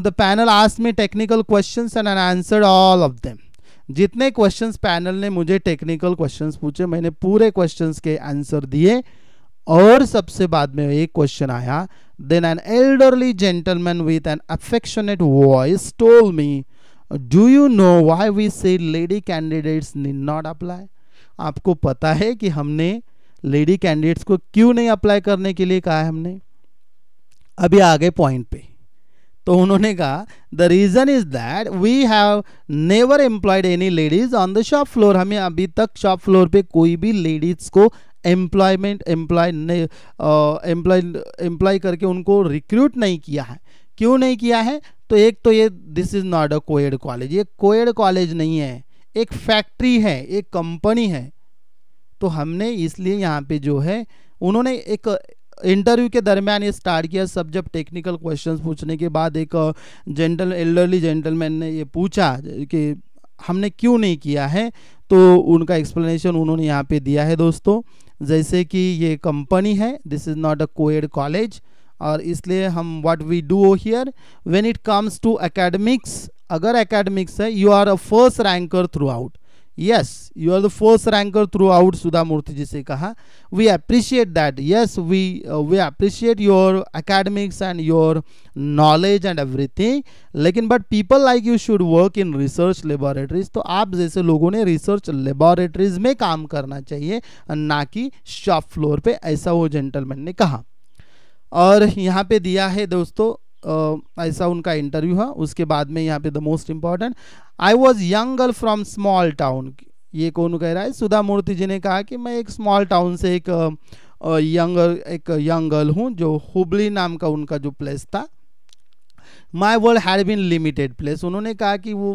the panel ask me technical question and an answer all of them जितने क्वेश्चंस पैनल ने मुझे टेक्निकल क्वेश्चंस पूछे मैंने पूरे क्वेश्चंस के आंसर दिए और सबसे बाद में एक क्वेश्चन आया then an elderly gentleman with an affectionate voice told me do you know why we say lady candidates need not apply आपको पता है कि हमने लेडी कैंडिडेट्स को क्यों नहीं अप्लाई करने के लिए कहा है हमने अभी आगे पॉइंट पे तो उन्होंने कहा the reason is that we have never employed any ladies on the shop floor हमें अभी तक शॉप फ्लोर पे कोई भी लेडीज़ को एम्प्लॉयमेंट एम्प्लॉय ने एम्प्लॉय एम्प्लॉय करके उनको रिक्रूट नहीं किया है क्यों नहीं किया है तो एक तो ये this is not a coed college ये कोएड कॉलेज नहीं है एक फैक्ट्री है एक कंपनी है तो हमने इसलिए यहाँ पे जो है उन्होंने एक इंटरव्यू के दरमियान ये स्टार्ट किया सब जब टेक्निकल क्वेश्चन पूछने के बाद एक जेंटल एल्डरली जेंटलमैन ने ये पूछा कि हमने क्यों नहीं किया है तो उनका एक्सप्लेनेशन उन्होंने यहाँ पे दिया है दोस्तों जैसे कि ये कंपनी है this is not a coed college और इसलिए हम what we do here when it comes to academics अगर एकेडमिक्स है you are a first ranker throughout yes you are the first ranker throughout Sudha मूर्ति जी से कहा we appreciate that yes we we appreciate your academics and your knowledge and everything लेकिन but people like you should work in research laboratories तो आप जैसे लोगों ने research लेबॉरेटरीज में काम करना चाहिए ना कि शॉप फ्लोर पे ऐसा वो जेंटलमैन ने कहा और यहाँ पे दिया है दोस्तों ऐसा उनका इंटरव्यू है उसके बाद में यहाँ पे the most important I was young girl from small town ये कौन कह रहा है सुधा मूर्ति जी ने कहा कि मैं एक स्मॉल टाउन से एक यंग एक यंग गर्ल हूँ जो हुबली नाम का उनका जो प्लेस था my world had been limited place उन्होंने कहा कि वो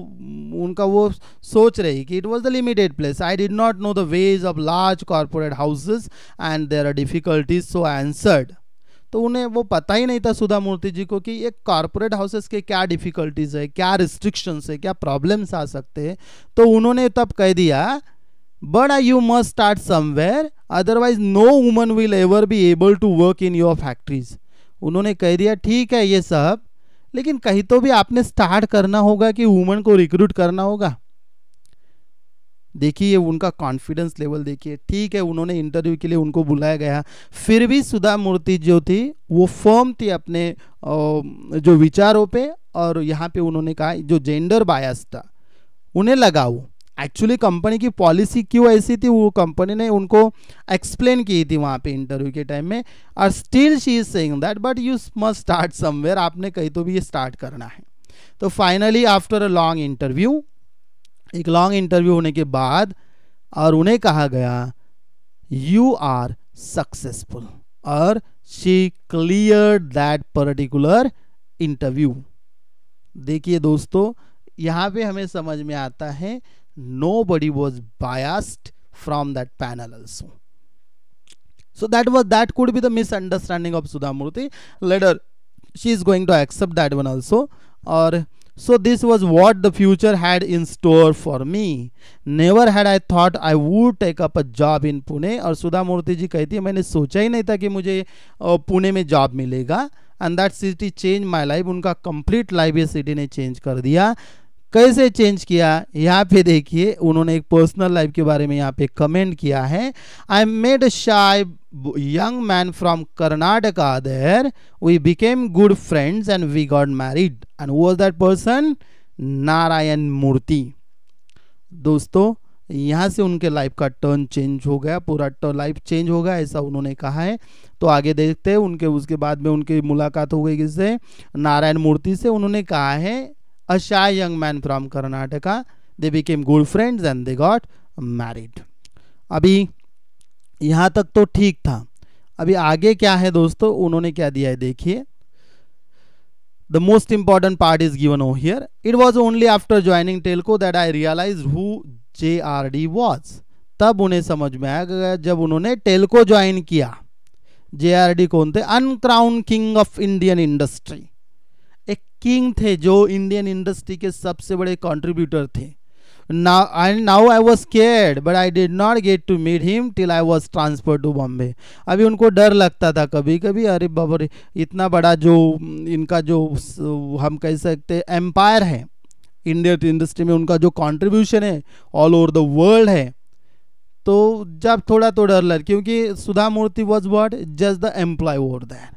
उनका वो सोच रही कि it was the limited place I did not know the ways of large corporate houses and there are difficulties so answered तो उन्हें वो पता ही नहीं था सुधा मूर्ति जी को कि ये कॉरपोरेट हाउसेस के क्या डिफ़िकल्टीज़ है क्या रिस्ट्रिक्शंस है क्या प्रॉब्लम्स आ सकते हैं तो उन्होंने तब कह दिया but I you must start somewhere otherwise no woman will ever be able to work in your factories उन्होंने कह दिया ठीक है ये सब लेकिन कहीं तो भी आपने स्टार्ट करना होगा कि वुमन को रिक्रूट करना होगा देखिए उनका कॉन्फिडेंस लेवल देखिए ठीक है उन्होंने इंटरव्यू के लिए उनको बुलाया गया फिर भी सुधा मूर्ति जो थी वो फर्म थी अपने जो विचारों पे और यहाँ पे उन्होंने कहा जो जेंडर बायस था उन्हें लगा वो एक्चुअली कंपनी की पॉलिसी क्यों ऐसी थी वो कंपनी ने उनको एक्सप्लेन की थी वहाँ पे इंटरव्यू के टाइम में और still she is saying that but you must start somewhere आपने कहीं तो भी ये स्टार्ट करना है तो finally after a long interview एक लॉन्ग इंटरव्यू होने के बाद और उन्हें कहा गया यू आर सक्सेसफुल और she clear that particular interview देखिए दोस्तों यहाँ पे हमें समझ में आता है nobody was biased from that panel also that was that that be be the of Sudha Murthy later she is going to accept that one also और So this was what the future had in store for me. Never had I thought I would take up a job in Pune. और सुधा मूर्ति जी कहती maine socha hi nahi tha ki mujhe मुझे पुणे में job मिलेगा and that city change my life उनका complete life ये city ने change कर दिया कैसे चेंज किया यहाँ पे देखिए उन्होंने एक पर्सनल लाइफ के बारे में यहाँ पे कमेंट किया है I made shy young man from Karnataka there. We became good friends and we got married and who that person Narayan Murthy दोस्तों यहाँ से उनके लाइफ का टर्न चेंज हो गया पूरा टर्न लाइफ चेंज हो गया ऐसा उन्होंने कहा है तो आगे देखते हैं उनके उसके बाद में उनकी मुलाकात हो गई किससे नारायण मूर्ति से उन्होंने कहा है a shy young man from Karnataka. They became good friends and they got married. अभी यहाँ तक तो ठीक था अभी आगे क्या है दोस्तों उन्होंने क्या दिया है देखिए the most important part is given over here it was only after joining telco that i realized who jrd was तब उन्हें समझ में आया जब उन्होंने टेलको ज्वाइन किया जेआरडी कौन थे uncrowned king of Indian industry king थे जो इंडियन इंडस्ट्री के सबसे बड़े कॉन्ट्रीब्यूटर थे ना and now I was scared but I did not get to meet him till I was transfer to Bombay अभी उनको डर लगता था कभी कभी अरे बाबर इतना बड़ा जो इनका जो हम कह सकते एम्पायर है इंडियन इंडस्ट्री में उनका जो कॉन्ट्रीब्यूशन है ऑल ओवर द वर्ल्ड है तो जब थोड़ा तो डर लग क्योंकि Sudha Murthy was what just the employee over there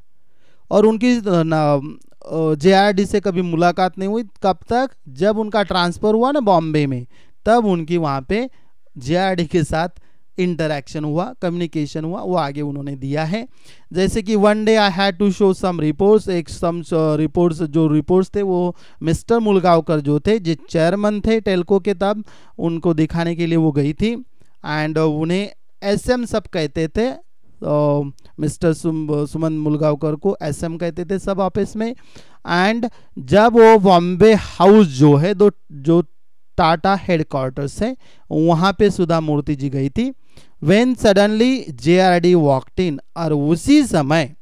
और उनकी जे से कभी मुलाकात नहीं हुई कब तक जब उनका ट्रांसफ़र हुआ ना बॉम्बे में तब उनकी वहाँ पे जे के साथ इंटरेक्शन हुआ कम्युनिकेशन हुआ वो आगे उन्होंने दिया है जैसे कि one day I had to show some reports एक सम रिपोर्ट्स जो रिपोर्ट्स थे वो मिस्टर मुलगावकर जो थे जो चेयरमैन थे टेलको के तब उनको दिखाने के लिए वो गई थी एंड उन्हें एस सब कहते थे मिस्टर सुम, सुमन मुलगावकर को एसएम कहते थे सब ऑफिस में एंड जब वो बॉम्बे हाउस जो है दो जो टाटा हेडक्वार्टर्स है वहाँ पे सुधा मूर्ति जी गई थी when suddenly J are D walked in और उसी समय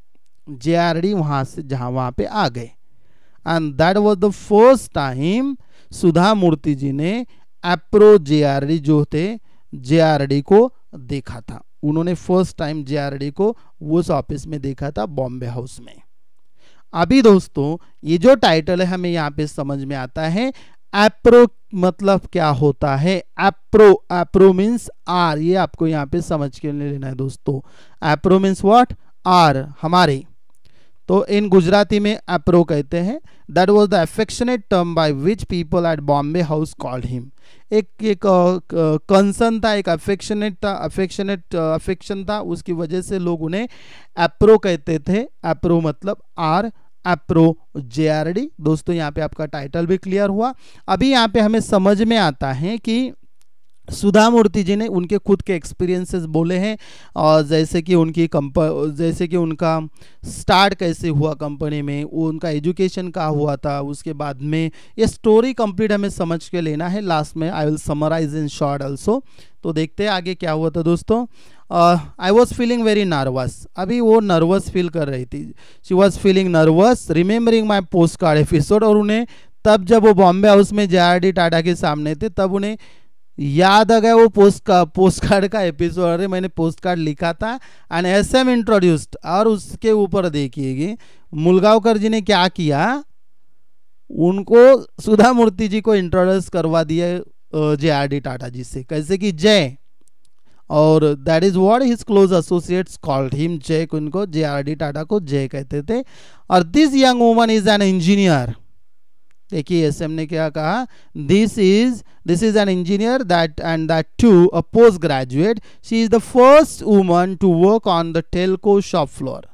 जे आर डी वहाँ से जहाँ वहाँ पे आ गए and that was the first time Sudha मूर्ति जी ने एप्रो जे आर डी जो थे जे आर डी को देखा था उन्होंने फर्स्ट टाइम जे को उस ऑफिस में देखा था बॉम्बे हाउस में अभी दोस्तों ये जो टाइटल है हमें यहाँ पे समझ में आता है एप्रो मतलब क्या होता है एप्रो एप्रो मीन्स आर ये आपको यहाँ पे समझ के लेना है दोस्तों एप्रो मीन्स वॉट आर हमारे तो इन गुजराती में अप्रो कहते हैं that was the affectionate term by which people at Bombay House called him एक एक कंसर्न था एक अफेक्शनेट था अफेक्शनेट अफेक्शन था उसकी वजह से लोग उन्हें एप्रो कहते थे एप्रो मतलब our Appro J are D दोस्तों यहाँ पे आपका टाइटल भी क्लियर हुआ अभी यहाँ पे हमें समझ में आता है कि सुधा मूर्ति जी ने उनके खुद के एक्सपीरियंसेस बोले हैं और जैसे कि उनकी कंप जैसे कि उनका स्टार्ट कैसे हुआ कंपनी में उनका एजुकेशन कहाँ हुआ था उसके बाद में ये स्टोरी कंप्लीट हमें समझ के लेना है लास्ट में I will summarize in short also तो देखते हैं आगे क्या हुआ था दोस्तों I was feeling very nervous अभी वो नर्वस फील कर रही थी she was feeling nervous remembering my postcard episode और उन्हें तब जब वो बॉम्बे हाउस में जे टाटा के सामने थे तब उन्हें याद आ गया वो पोस्ट का पोस्ट कार्ड का एपिसोड अरे मैंने पोस्ट कार्ड लिखा था एंड एस एम इंट्रोड्यूस्ड और उसके ऊपर देखिएगी मुलगांवकर जी ने क्या किया उनको सुधा मूर्ति जी को इंट्रोड्यूस करवा दिया J are D Tata ji से कैसे कि जय और that is what his close associates called him Jeh उनको जे आर डी टाटा को जय कहते थे और this young woman is an engineer देखिए एस ने क्या कहा this is this is an engineer that and that too a post graduate she is the first woman to work on the Telco shop floor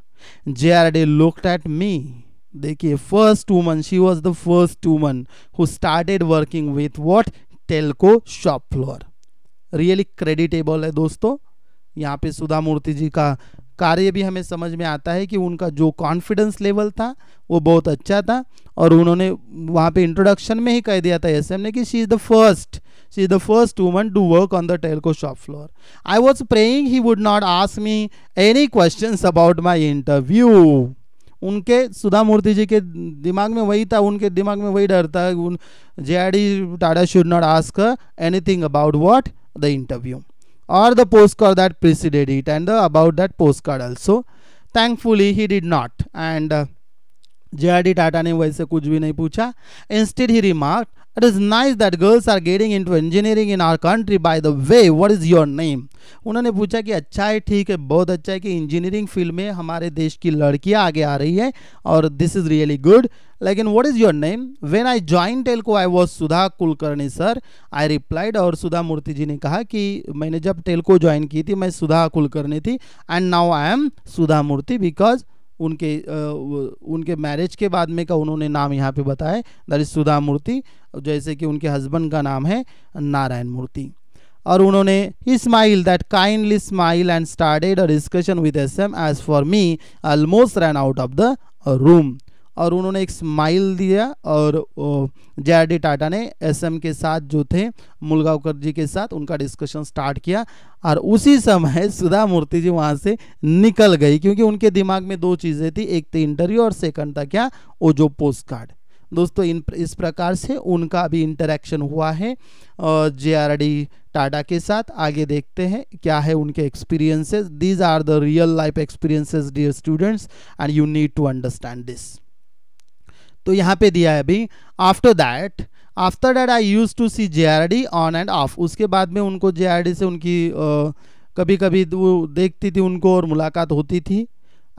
J R D looked at me देखिए first woman she was the first woman who started working with what Telco shop floor really creditable है दोस्तों यहाँ पे सुधा मूर्ति जी का कार्य भी हमें समझ में आता है कि उनका जो कॉन्फिडेंस लेवल था वो बहुत अच्छा था और उन्होंने वहाँ पे इंट्रोडक्शन में ही कह दिया था एस ने कि she is the first she is the first woman to work on the Telco shop floor I was praying he would not ask me any question about my interview उनके सुधा मूर्ति जी के दिमाग में वही था उनके दिमाग में वही डर था J R D Tata should not ask anything about what the interview or the postcard that preceded it and about that postcard also. Thankfully, he did not. And uh, J are D Tata Instead, he remarked. It is nice that girls are getting into engineering in our country. By the way, what is your name? उन्होंने पूछा कि अच्छा है ठीक है बहुत अच्छा है कि इंजीनियरिंग फील्ड में हमारे देश की लड़कियां आगे आ रही है और दिस इज़ रियली गुड लेकिन what is your name when I join Telco I was Sudha Kulkarni sir I replied और सुधा मूर्ति जी ने कहा कि मैंने जब टेलको ज्वाइन की थी मैं सुधा कुलकर्णी थी and now I am Sudha Murthy because उनके उनके मैरिज के बाद में का उन्होंने नाम यहाँ पे बताया दर इज़ सुधा मूर्ति जैसे कि उनके हस्बैंड का नाम है नारायण मूर्ति और उन्होंने smile that kindly smile and started a discussion with S M as for me almost run out of the room और उन्होंने एक स्माइल दिया और जे डी टाटा ने एसएम के साथ जो थे मुलगावकर जी के साथ उनका डिस्कशन स्टार्ट किया और उसी समय सुधा मूर्ति जी वहाँ से निकल गई क्योंकि उनके दिमाग में दो चीज़ें थी एक थी इंटरव्यू और सेकंड था क्या वो जो पोस्ट कार्ड दोस्तों इन इस प्रकार से उनका भी इंटरेक्शन हुआ है जे आर डी टाटा के साथ आगे देखते हैं क्या है उनके experiences these are the real life experiences dear students and you need to understand this तो यहाँ पे दिया है अभी after that after that I use to see Jeh on and off उसके बाद में उनको जे से उनकी आ, कभी कभी वो देखती थी उनको और मुलाकात होती थी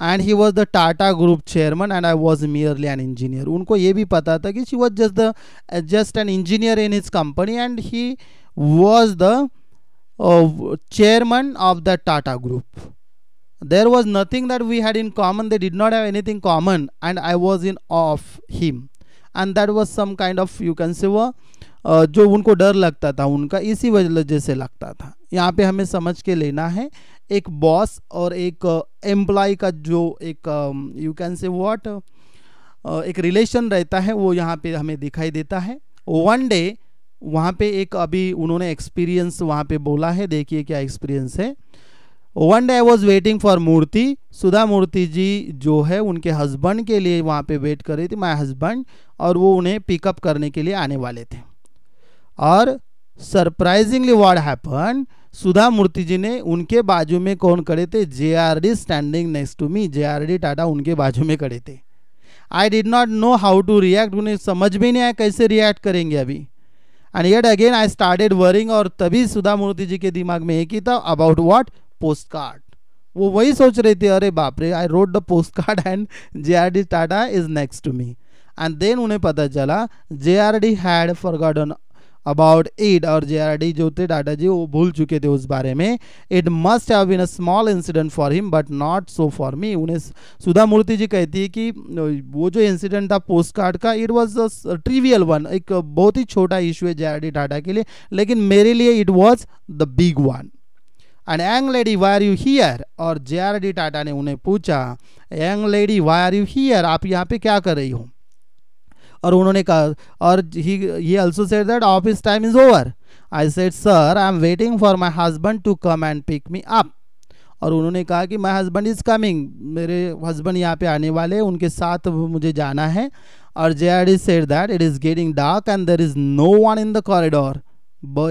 and he was the Tata group chairman and I was merely an engineer उनको ये भी पता था कि she was just the just an engineer in his company and he was the chairman of the Tata group there was nothing that we had in common they did not have anything common and i was in awe of him and that was some kind of you can say वो जो उनको डर लगता था उनका इसी वजह से लगता था यहाँ पे हमें समझ के लेना है एक बॉस और एक एम्प्लॉय का जो एक यू कैन से व्हाट एक रिलेशन रहता है वो यहाँ पे हमें दिखाई देता है वन डे वहाँ पे एक अभी उन्होंने एक्सपीरियंस वहाँ पे बोला है देखिए क्या एक्सपीरियंस है one day I was waiting for Murthy Sudha मूर्ति जी जो है उनके हस्बैंड के लिए वहाँ पे वेट कर रही थी माई हस्बैंड और वो उन्हें पिकअप करने के लिए आने वाले थे और सरप्राइजिंगली वॉट हैपन सुधा मूर्ति जी ने उनके बाजू में कौन खड़े थे J are D standing next to me J are D Tata उनके बाजू में खड़े थे I did not know how to react उन्हें समझ भी नहीं आया कैसे रिएक्ट करेंगे अभी and yet again I started worrying और तभी सुधा मूर्ति जी के दिमाग में एक ही था अबाउट वॉट पोस्ट कार्ड वो वही सोच रहे थे अरे बाप रे I wrote the post card and J are D Tata is next to me and then उन्हें पता चला J are D had forgotten about it और जे आर डी जो थे टाटा जी वो भूल चुके थे उस बारे में it must have been a small incident for him but not so for me उन्हें सुधा मूर्ति जी कहती है कि वो जो इंसिडेंट था पोस्ट कार्ड का it was a trivial one एक बहुत ही छोटा इशू है जे आर डी टाटा के लिए लेकिन मेरे लिए it was the big one and young lady why are you here और जे आर डी टाटा ने उन्हें पूछा young lady why are you here आप यहाँ पे क्या कर रही हो और उन्होंने कहा और ही ये also said that office time is over I said sir I am waiting for my husband to come and pick me up और उन्होंने कहा कि माई हस्बैंड इज़ कमिंग मेरे हस्बैंड यहाँ पे आने वाले उनके साथ मुझे जाना है और J are D said that it is getting dark and there is no one in the corridor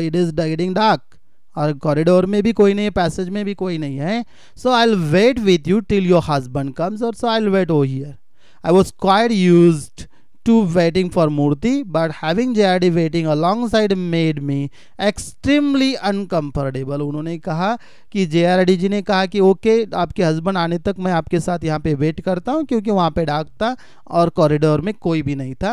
it is getting dark और कॉरिडोर में भी कोई नहीं है पैसेज में भी कोई नहीं है so I will wait with you till your husband comes और सो आई विल वेट ओ here I was quite use for Murthy but having J having waiting alongside made me extremely uncomfortable उन्होंने कहा कि जे R D G ने कहा कि okay okay, आपके husband आने तक मैं आपके साथ यहाँ पे वेट करता हूँ क्योंकि वहाँ पे डाक था और कॉरिडोर में कोई भी नहीं था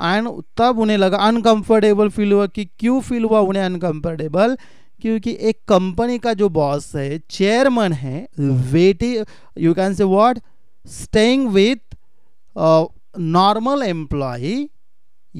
एंड तब उन्हें लगा अनकम्फर्टेबल फील हुआ कि क्यों फील हुआ उन्हें अनकम्फर्टेबल क्योंकि एक कंपनी का जो बॉस है चेयरमैन है waiting you can say what staying with normal employee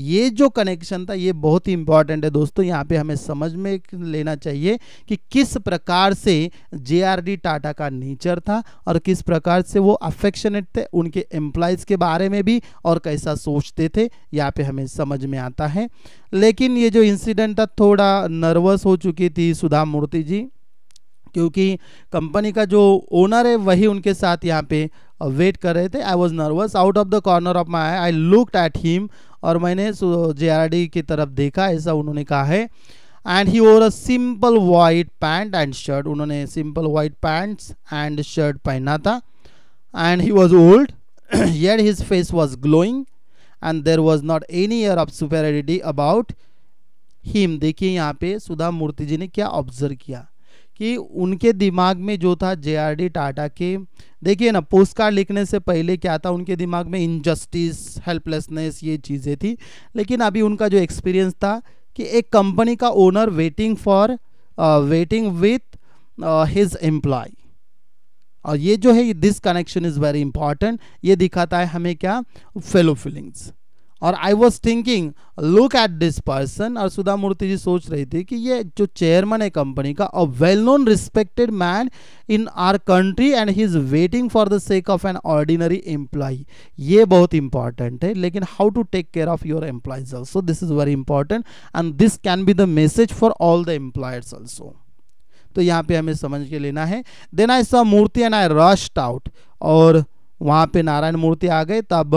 ये जो कनेक्शन था ये बहुत ही इंपॉर्टेंट है दोस्तों यहाँ पे हमें समझ में लेना चाहिए कि किस प्रकार से जे टाटा का नेचर था और किस प्रकार से वो अफेक्शनेट थे उनके एम्प्लॉयज़ के बारे में भी और कैसा सोचते थे यहाँ पे हमें समझ में आता है लेकिन ये जो इंसिडेंट था थोड़ा नर्वस हो चुकी थी सुधा मूर्ति जी क्योंकि कंपनी का जो ओनर है वही उनके साथ यहाँ पे वेट कर रहे थे I was nervous out of the corner of my I looked at him और मैंने जे की तरफ देखा ऐसा उन्होंने कहा है and he wore a simple white pant and shirt उन्होंने simple white pants and shirt पहना था and he was old yet his face was glowing and there was not any air of superiority about him देखिए यहाँ पे सुधा मूर्ति जी ने क्या observe किया कि उनके दिमाग में जो था जे टाटा के देखिए ना पोस्ट कार्ड लिखने से पहले क्या था उनके दिमाग में इनजस्टिस हेल्पलेसनेस ये चीज़ें थी लेकिन अभी उनका जो एक्सपीरियंस था कि एक कंपनी का owner waiting for waiting with his employee और ये जो है this connection is very important ये दिखाता है हमें क्या फेलो फीलिंग्स और I was thinking look at this person और सुधा मूर्ति जी सोच रही थी कि ये जो चेयरमैन है कंपनी का a well known respected man in our country and he is waiting for the sake of an ordinary employee ये बहुत इंपॉर्टेंट है लेकिन how to take care of your employees also this is very important and this can be the message for all the employers also तो यहाँ पे हमें समझ के लेना है then I saw Murthy and I rushed out और वहाँ पे नारायण मूर्ति आ गए तब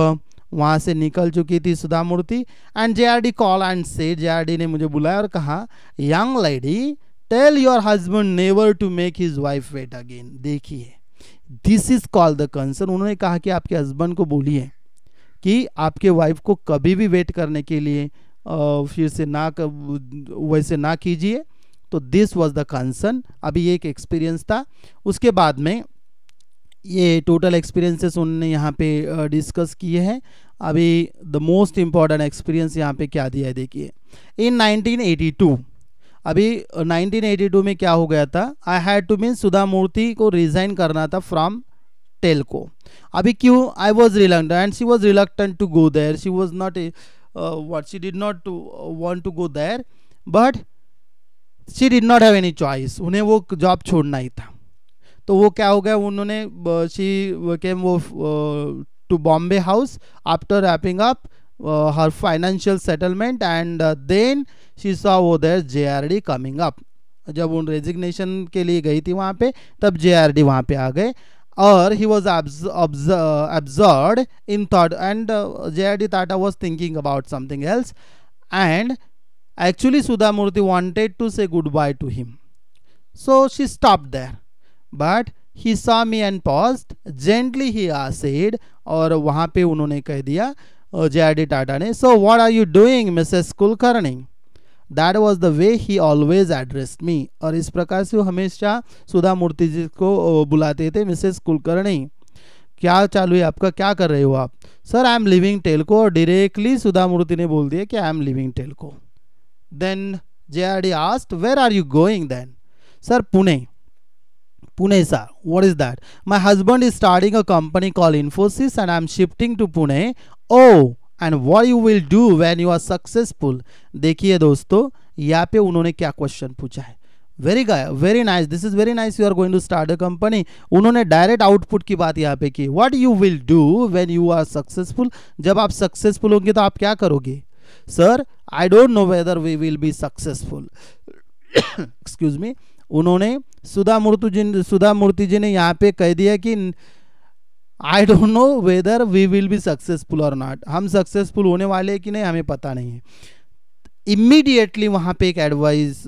वहाँ से निकल चुकी थी Sudha Murthy and J are D call and say J are D ने मुझे बुलाया और कहा young lady tell your husband never to make his wife wait again देखिए this is call the concern उन्होंने कहा कि आपके हस्बैंड को बोलिए कि आपके वाइफ को कभी भी वेट करने के लिए फिर से ना वैसे ना कीजिए तो दिस वॉज द कंसर्न अभी एक एक्सपीरियंस था उसके बाद में ये टोटल एक्सपीरियंसेस उनने यहाँ पे डिस्कस किए हैं अभी द मोस्ट इम्पॉर्टेंट एक्सपीरियंस यहाँ पे क्या दिया है देखिए इन 1982 अभी 1982 में क्या हो गया था I had to mean Sudha Murthy को रिजाइन करना था फ्रॉम टेलको अभी क्यों I was reluctant and she was reluctant to go there she was not what she did not to want to go there but she did not have any choice उन्हें वो job छोड़ना ही था तो वो क्या हो गया उन्होंने शी केम वो to Bombay House after wrapping up her financial settlement and then she saw वो there J are D coming up जब उन रेजिग्नेशन के लिए गई थी वहाँ पे तब जे आर डी वहाँ पे आ गए और he was absorbed in thought and J are D Tata was thinking about something else and actually Sudha Murthy wanted to say goodbye to him so she stop there but he saw me and paused gently he ah said और वहाँ पे उन्होंने कह दिया J are D Tata ने so what are you doing Mrs Kulkarni that was the way he always address me और इस प्रकार से वो हमेशा सुधा मूर्ति जी को बुलाते थे मिसेस कुलकर्णी क्या चालू है आपका क्या कर रहे हो आप sir I am leaving Telco और डायरेक्टली सुधा मूर्ति ने बोल दिया कि I am leaving Telco then J are D asked where are you going then sir Pune Pune sir. What is that? My husband is starting a company called Infosys and I'm shifting to Pune. Oh, and what you will do when you are successful? देखिए दोस्तों यहाँ पे उन्होंने क्या question पूछा है very guy very nice this is very nice you are going to start a company उन्होंने direct output की बात यहाँ पे की what you will do when you are successful जब आप सक्सेसफुल होंगे तो आप क्या करोगे sir I don't know whether we will be successful excuse me उन्होंने सुधा मूर्ति जी सुधा मूर्ति जी ने यहाँ पे कह दिया कि I don't know whether we will be successful और नॉट हम सक्सेसफुल होने वाले हैं कि नहीं हमें पता नहीं है इमीडिएटली वहाँ पे एक एडवाइस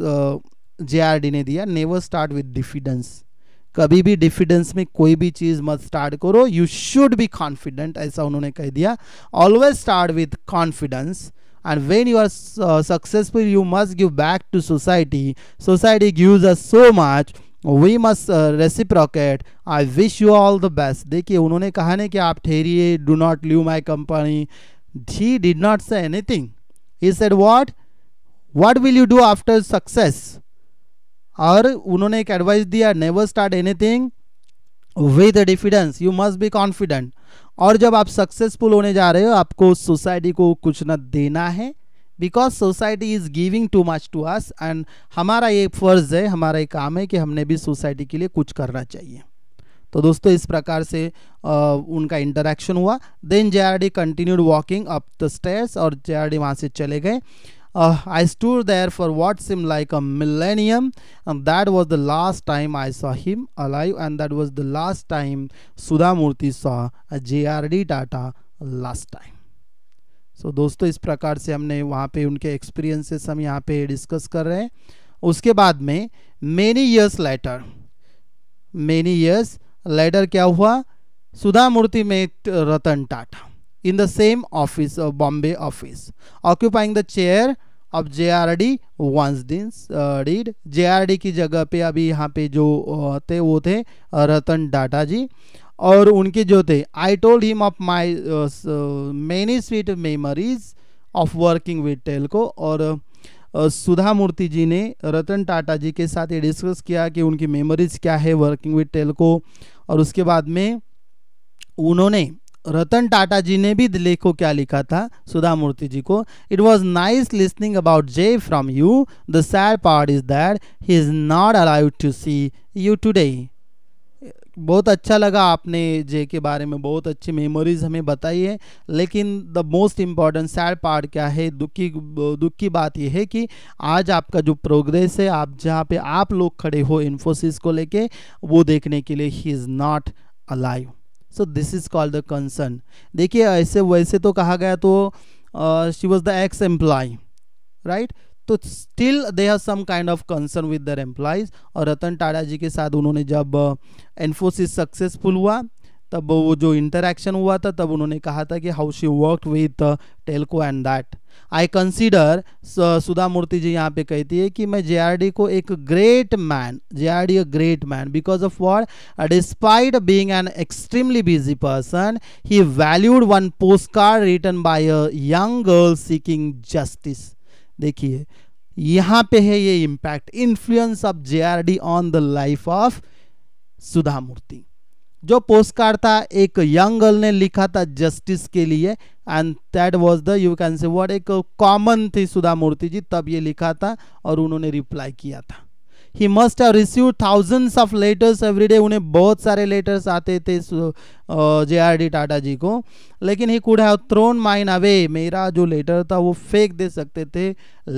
जे आर डी ने दिया नेवर स्टार्ट विद डिफिडेंस कभी भी डिफिडेंस में कोई भी चीज़ मत स्टार्ट करो यू शुड बी कॉन्फिडेंट ऐसा उन्होंने कह दिया always start with confidence and when you are uh, successful you must give back to society society gives us so much we must uh, reciprocate i wish you all the best dekhiye unhone kaha na ki aap theriye do not leave my company he did not say anything he said what what will you do after success aur unhone ek advice diya never start anything with a diffidence you must be confident और जब आप successful होने जा रहे हो आपको society को कुछ ना देना है because society is giving too much to us and हमारा ये फ़र्ज़ है हमारा ये काम है कि हमने भी सोसाइटी के लिए कुछ करना चाहिए तो दोस्तों इस प्रकार से आ, उनका इंटरेक्शन हुआ then J are D continued walking up the stairs और जे आर डी वहाँ से चले गए Uh, I stood there for what seemed like a millennium, and that was the last time I saw him alive, and that was the last time Sudhamurti saw JRD Tata last time. so, दोस्तों इस प्रकार से हमने वहाँ पे उनके experiences हम यहाँ पे discuss कर रहे हैं उसके बाद में many years later many years later क्या हुआ सुधा मूर्ति में रतन Tata in the same office of Bombay office, occupying the chair of JRD once did uh, JRD की जगह पे अभी यहाँ पे जो uh, थे वो थे uh, रतन डाटा जी और उनके जो थे I told him of my many sweet memories of working टेल टेलको और सुधा मूर्ति जी ने रतन टाटा जी के साथ ये डिस्कस किया कि उनकी मेमोरीज क्या है वर्किंग टेल टेलको और उसके बाद में उन्होंने रतन टाटा जी ने भी लेखो क्या लिखा था सुधा मूर्ति जी को it was nice listening about J from you the sad part is that he is not alive to see you today बहुत अच्छा लगा आपने जे के बारे में बहुत अच्छी मेमोरीज हमें बताई है लेकिन the most important sad part क्या है दुख की दुख की बात यह है कि आज आपका जो प्रोग्रेस है आप जहाँ पे आप लोग खड़े हो इन्फोसिस को लेके वो देखने के लिए he is not alive so this is called the concern देखिए ऐसे वैसे तो कहा गया तो she was the ex employee right तो still they have some kind of concern with their employees और रतन टाटा जी के साथ उन्होंने जब इन्फोसिस सक्सेसफुल हुआ तब वो जो इंटरेक्शन हुआ था तब उन्होंने कहा था कि how she work with Telco and that I consider Sudha मूर्ति जी यहाँ पे कहती है कि मैं जेआरडी को एक great man JRD a great man because of what despite being an extremely busy person he valued one postcard written by a young girl seeking justice देखिए यहाँ पे है ये impact influence of J on the life of Sudha Murthy जो post card था एक young girl ने लिखा था जस्टिस के लिए and that was the you can say word एक कॉमन थी सुधा मूर्ति जी तब ये लिखा था और उन्होंने रिप्लाई किया था he must have receive thousands of letters everyday उन्हें बहुत सारे लेटर्स आते थे J are D Tata ji को लेकिन he could have thrown mine away मेरा जो लेटर था वो फेंक दे सकते थे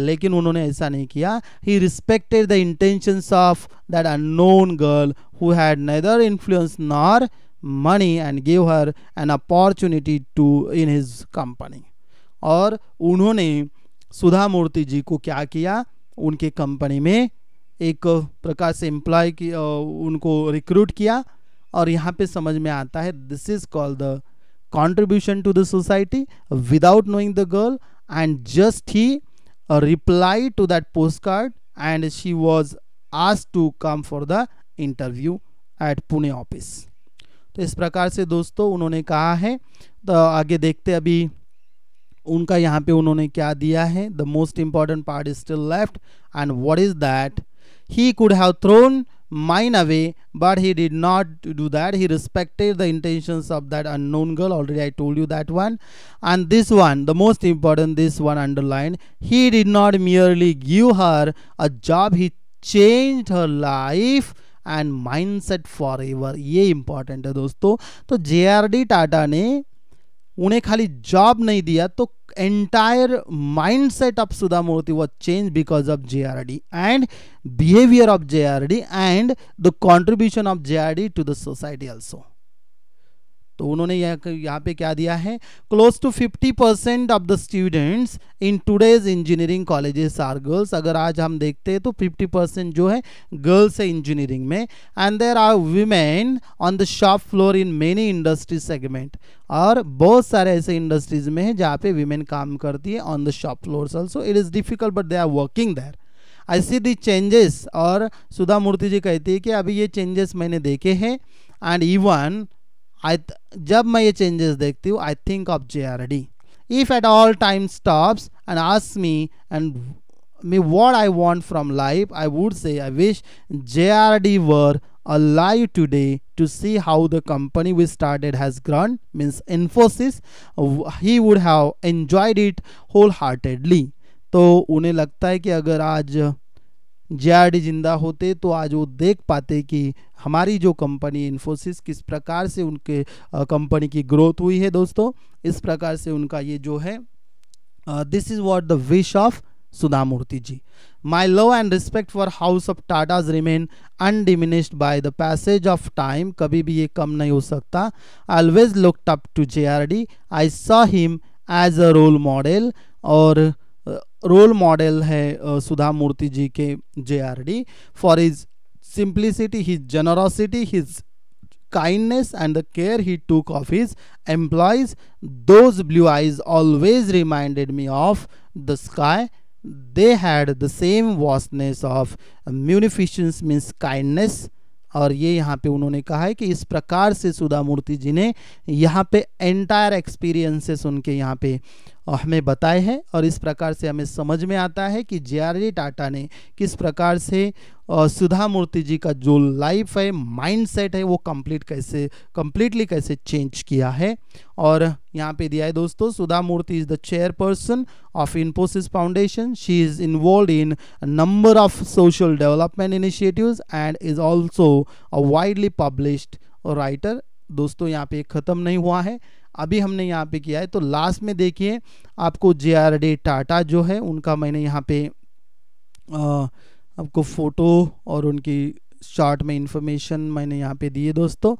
लेकिन उन्होंने ऐसा नहीं किया he respected the intentions of that unknown girl who had neither influence nor money and gave her an opportunity to in his company और उन्होंने सुधा मूर्ति जी को क्या किया उनके कंपनी में एक प्रकार से एम्प्लॉय की उनको रिक्रूट किया और यहाँ पे समझ में आता है this is called the contribution to the society without knowing the girl and just he reply to that post card and she was asked to come for the interview at Pune office तो इस प्रकार से दोस्तों उन्होंने कहा है तो आगे देखते अभी उनका यहाँ पे उन्होंने क्या दिया है the most important part is still left and what is that he could have thrown mine away but he did not do that he respected the intention of that unknown girl already I told you that one and this one the most important this one underline he did not merely give her a job he change her life and mindset forever ये important है दोस्तों तो जे टाटा ने उन्हें खाली job नहीं दिया तो entire mindset of Sudha Murthy was change because of J are D and behaviour of J are D and the contribution of J are D to the society also तो उन्होंने यहाँ पे क्या दिया है close to 50 percent of the students in today's engineering colleges are girls अगर आज हम देखते हैं तो 50 परसेंट जो है गर्ल्स है इंजीनियरिंग में and there are women on the shop floor in many industry segment और बहुत सारे ऐसे इंडस्ट्रीज में है जहाँ पे वीमेन काम करती है on the shop floor also it is difficult but they are working there I see the changes और सुधा मूर्ति जी कहती है कि अभी ये चेंजेस मैंने देखे हैं एंड इवन आई जब मैं ये चेंजेस देखती हूँ I think of J are D if at all time stops and आस me and me what I want from life I would say I wish J are D were alive today to see how the company we started has grown means Infosys he would have enjoyed it wholeheartedly तो उन्हें लगता है कि अगर आज जे R D जिंदा होते तो आज वो देख पाते कि हमारी जो कंपनी इन्फोसिस किस प्रकार से उनके कंपनी की ग्रोथ हुई है दोस्तों इस प्रकार से उनका ये जो है this is what the wish of Sudha Murthy ji my love and respect for house of Tatas remain undiminished by the passage of time कभी भी ये कम नहीं हो सकता always looked up to J are D I saw him as a role model और role model है सुधा मूर्ति जी के J are D for his simplicity, his generosity, his kindness and the care he took of his employees. Those blue eyes always reminded me of the sky. They had the same vastness of munificence means kindness और ये यहाँ पे उन्होंने कहा है कि इस प्रकार से सुधा मूर्ति जी ने यहाँ पे एंटायर एक्सपीरियंसेस उनके यहाँ पे हमें बताए हैं और इस प्रकार से हमें समझ में आता है कि जे टाटा ने किस प्रकार से सुधा मूर्ति जी का जो लाइफ है माइंड सेट है वो कंप्लीट कैसे कंप्लीटली कैसे चेंज किया है और यहाँ पे दिया है दोस्तों Sudha Murthy is the chairperson of Infosys foundation she is involve in number of social development initiatives and is also a widely published writer दोस्तों यहाँ पे ख़त्म नहीं हुआ है अभी हमने यहाँ पे किया है तो लास्ट में देखिए आपको जे आर डी टाटा जो है उनका मैंने यहाँ पे आ, आपको फ़ोटो और उनकी चार्ट में इंफॉर्मेशन मैंने यहाँ पे दिए दोस्तों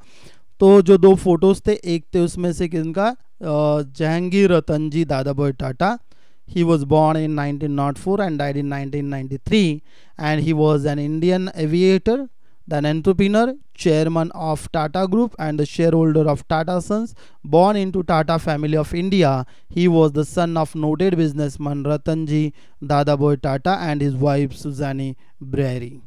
तो जो दो फोटोज़ थे एक थे उसमें से किनका जहांगीर रतनजी दादा भाई Tata He was born in 1904 and died in 1993 and he was an Indian aviator an entrepreneur, chairman of Tata Group and the shareholder of Tata Sons. Born into Tata family of India, he was the son of noted businessman Ratanji Dadaboy Tata and his wife Suzani Brehry.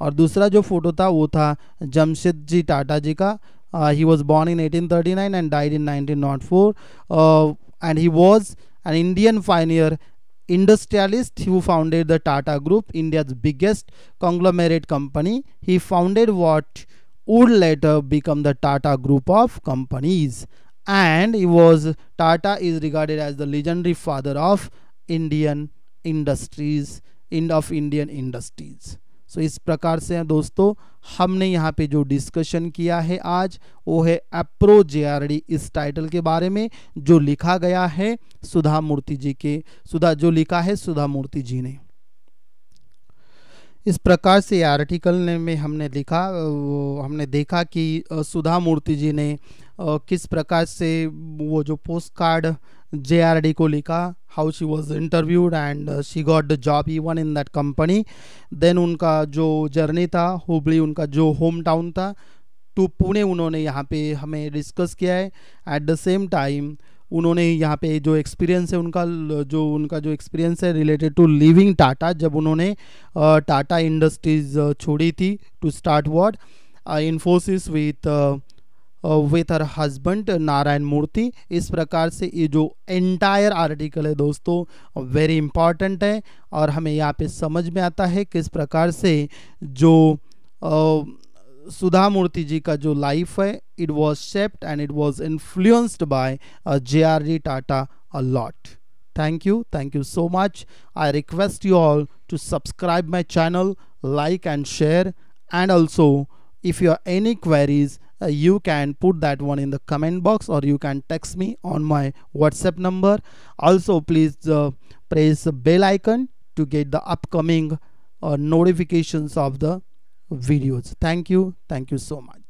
और दूसरा जो photo था वो था जमशेद जी टाटा जी का he uh, in 1839 and died in 1904 and he was an Indian pioneer industrialist who founded the Tata Group, India's biggest conglomerate company. He founded what would later become the Tata Group of companies. And he was Tata is regarded as the legendary father of Indian industries, in of Indian industries. So इस प्रकार से दोस्तों हमने यहाँ पे जो discussion किया है आज वो है अप्रो जे इस टाइटल के बारे में जो लिखा गया है सुधा मूर्ति जी के सुधा जो लिखा है सुधा मूर्ति जी ने इस प्रकार से आर्टिकल ने में हमने लिखा हमने देखा कि सुधा मूर्ति जी ने किस प्रकार से वो जो पोस्ट कार्ड जे डी को लिखा how she was interviewed and she got the job even in that company then उनका जो जर्नी था हुबली उनका जो होम टाउन था टू पुणे उन्होंने यहाँ पे हमें डिस्कस किया है एट द सेम टाइम उन्होंने यहाँ पे जो एक्सपीरियंस है उनका जो उनका जो एक्सपीरियंस है रिलेटेड टू लिविंग टाटा जब उन्होंने टाटा uh, इंडस्ट्रीज uh, छोड़ी थी to start what Infosys with with her husband Narayana Murthy इस प्रकार से ये जो एंटायर आर्टिकल है दोस्तों वेरी इंपॉर्टेंट है और हमें यहाँ पे समझ में आता है किस प्रकार से जो सुधा मूर्ति जी का जो लाइफ है it was shaped and it was influenced by J are D Tata a lot thank you thank you so much I request you all to subscribe my channel like and share and also if you are any queries uh, you can put that one in the comment box or you can text me on my whatsapp number also please uh, press the bell icon to get the upcoming uh, notifications of the videos thank you thank you so much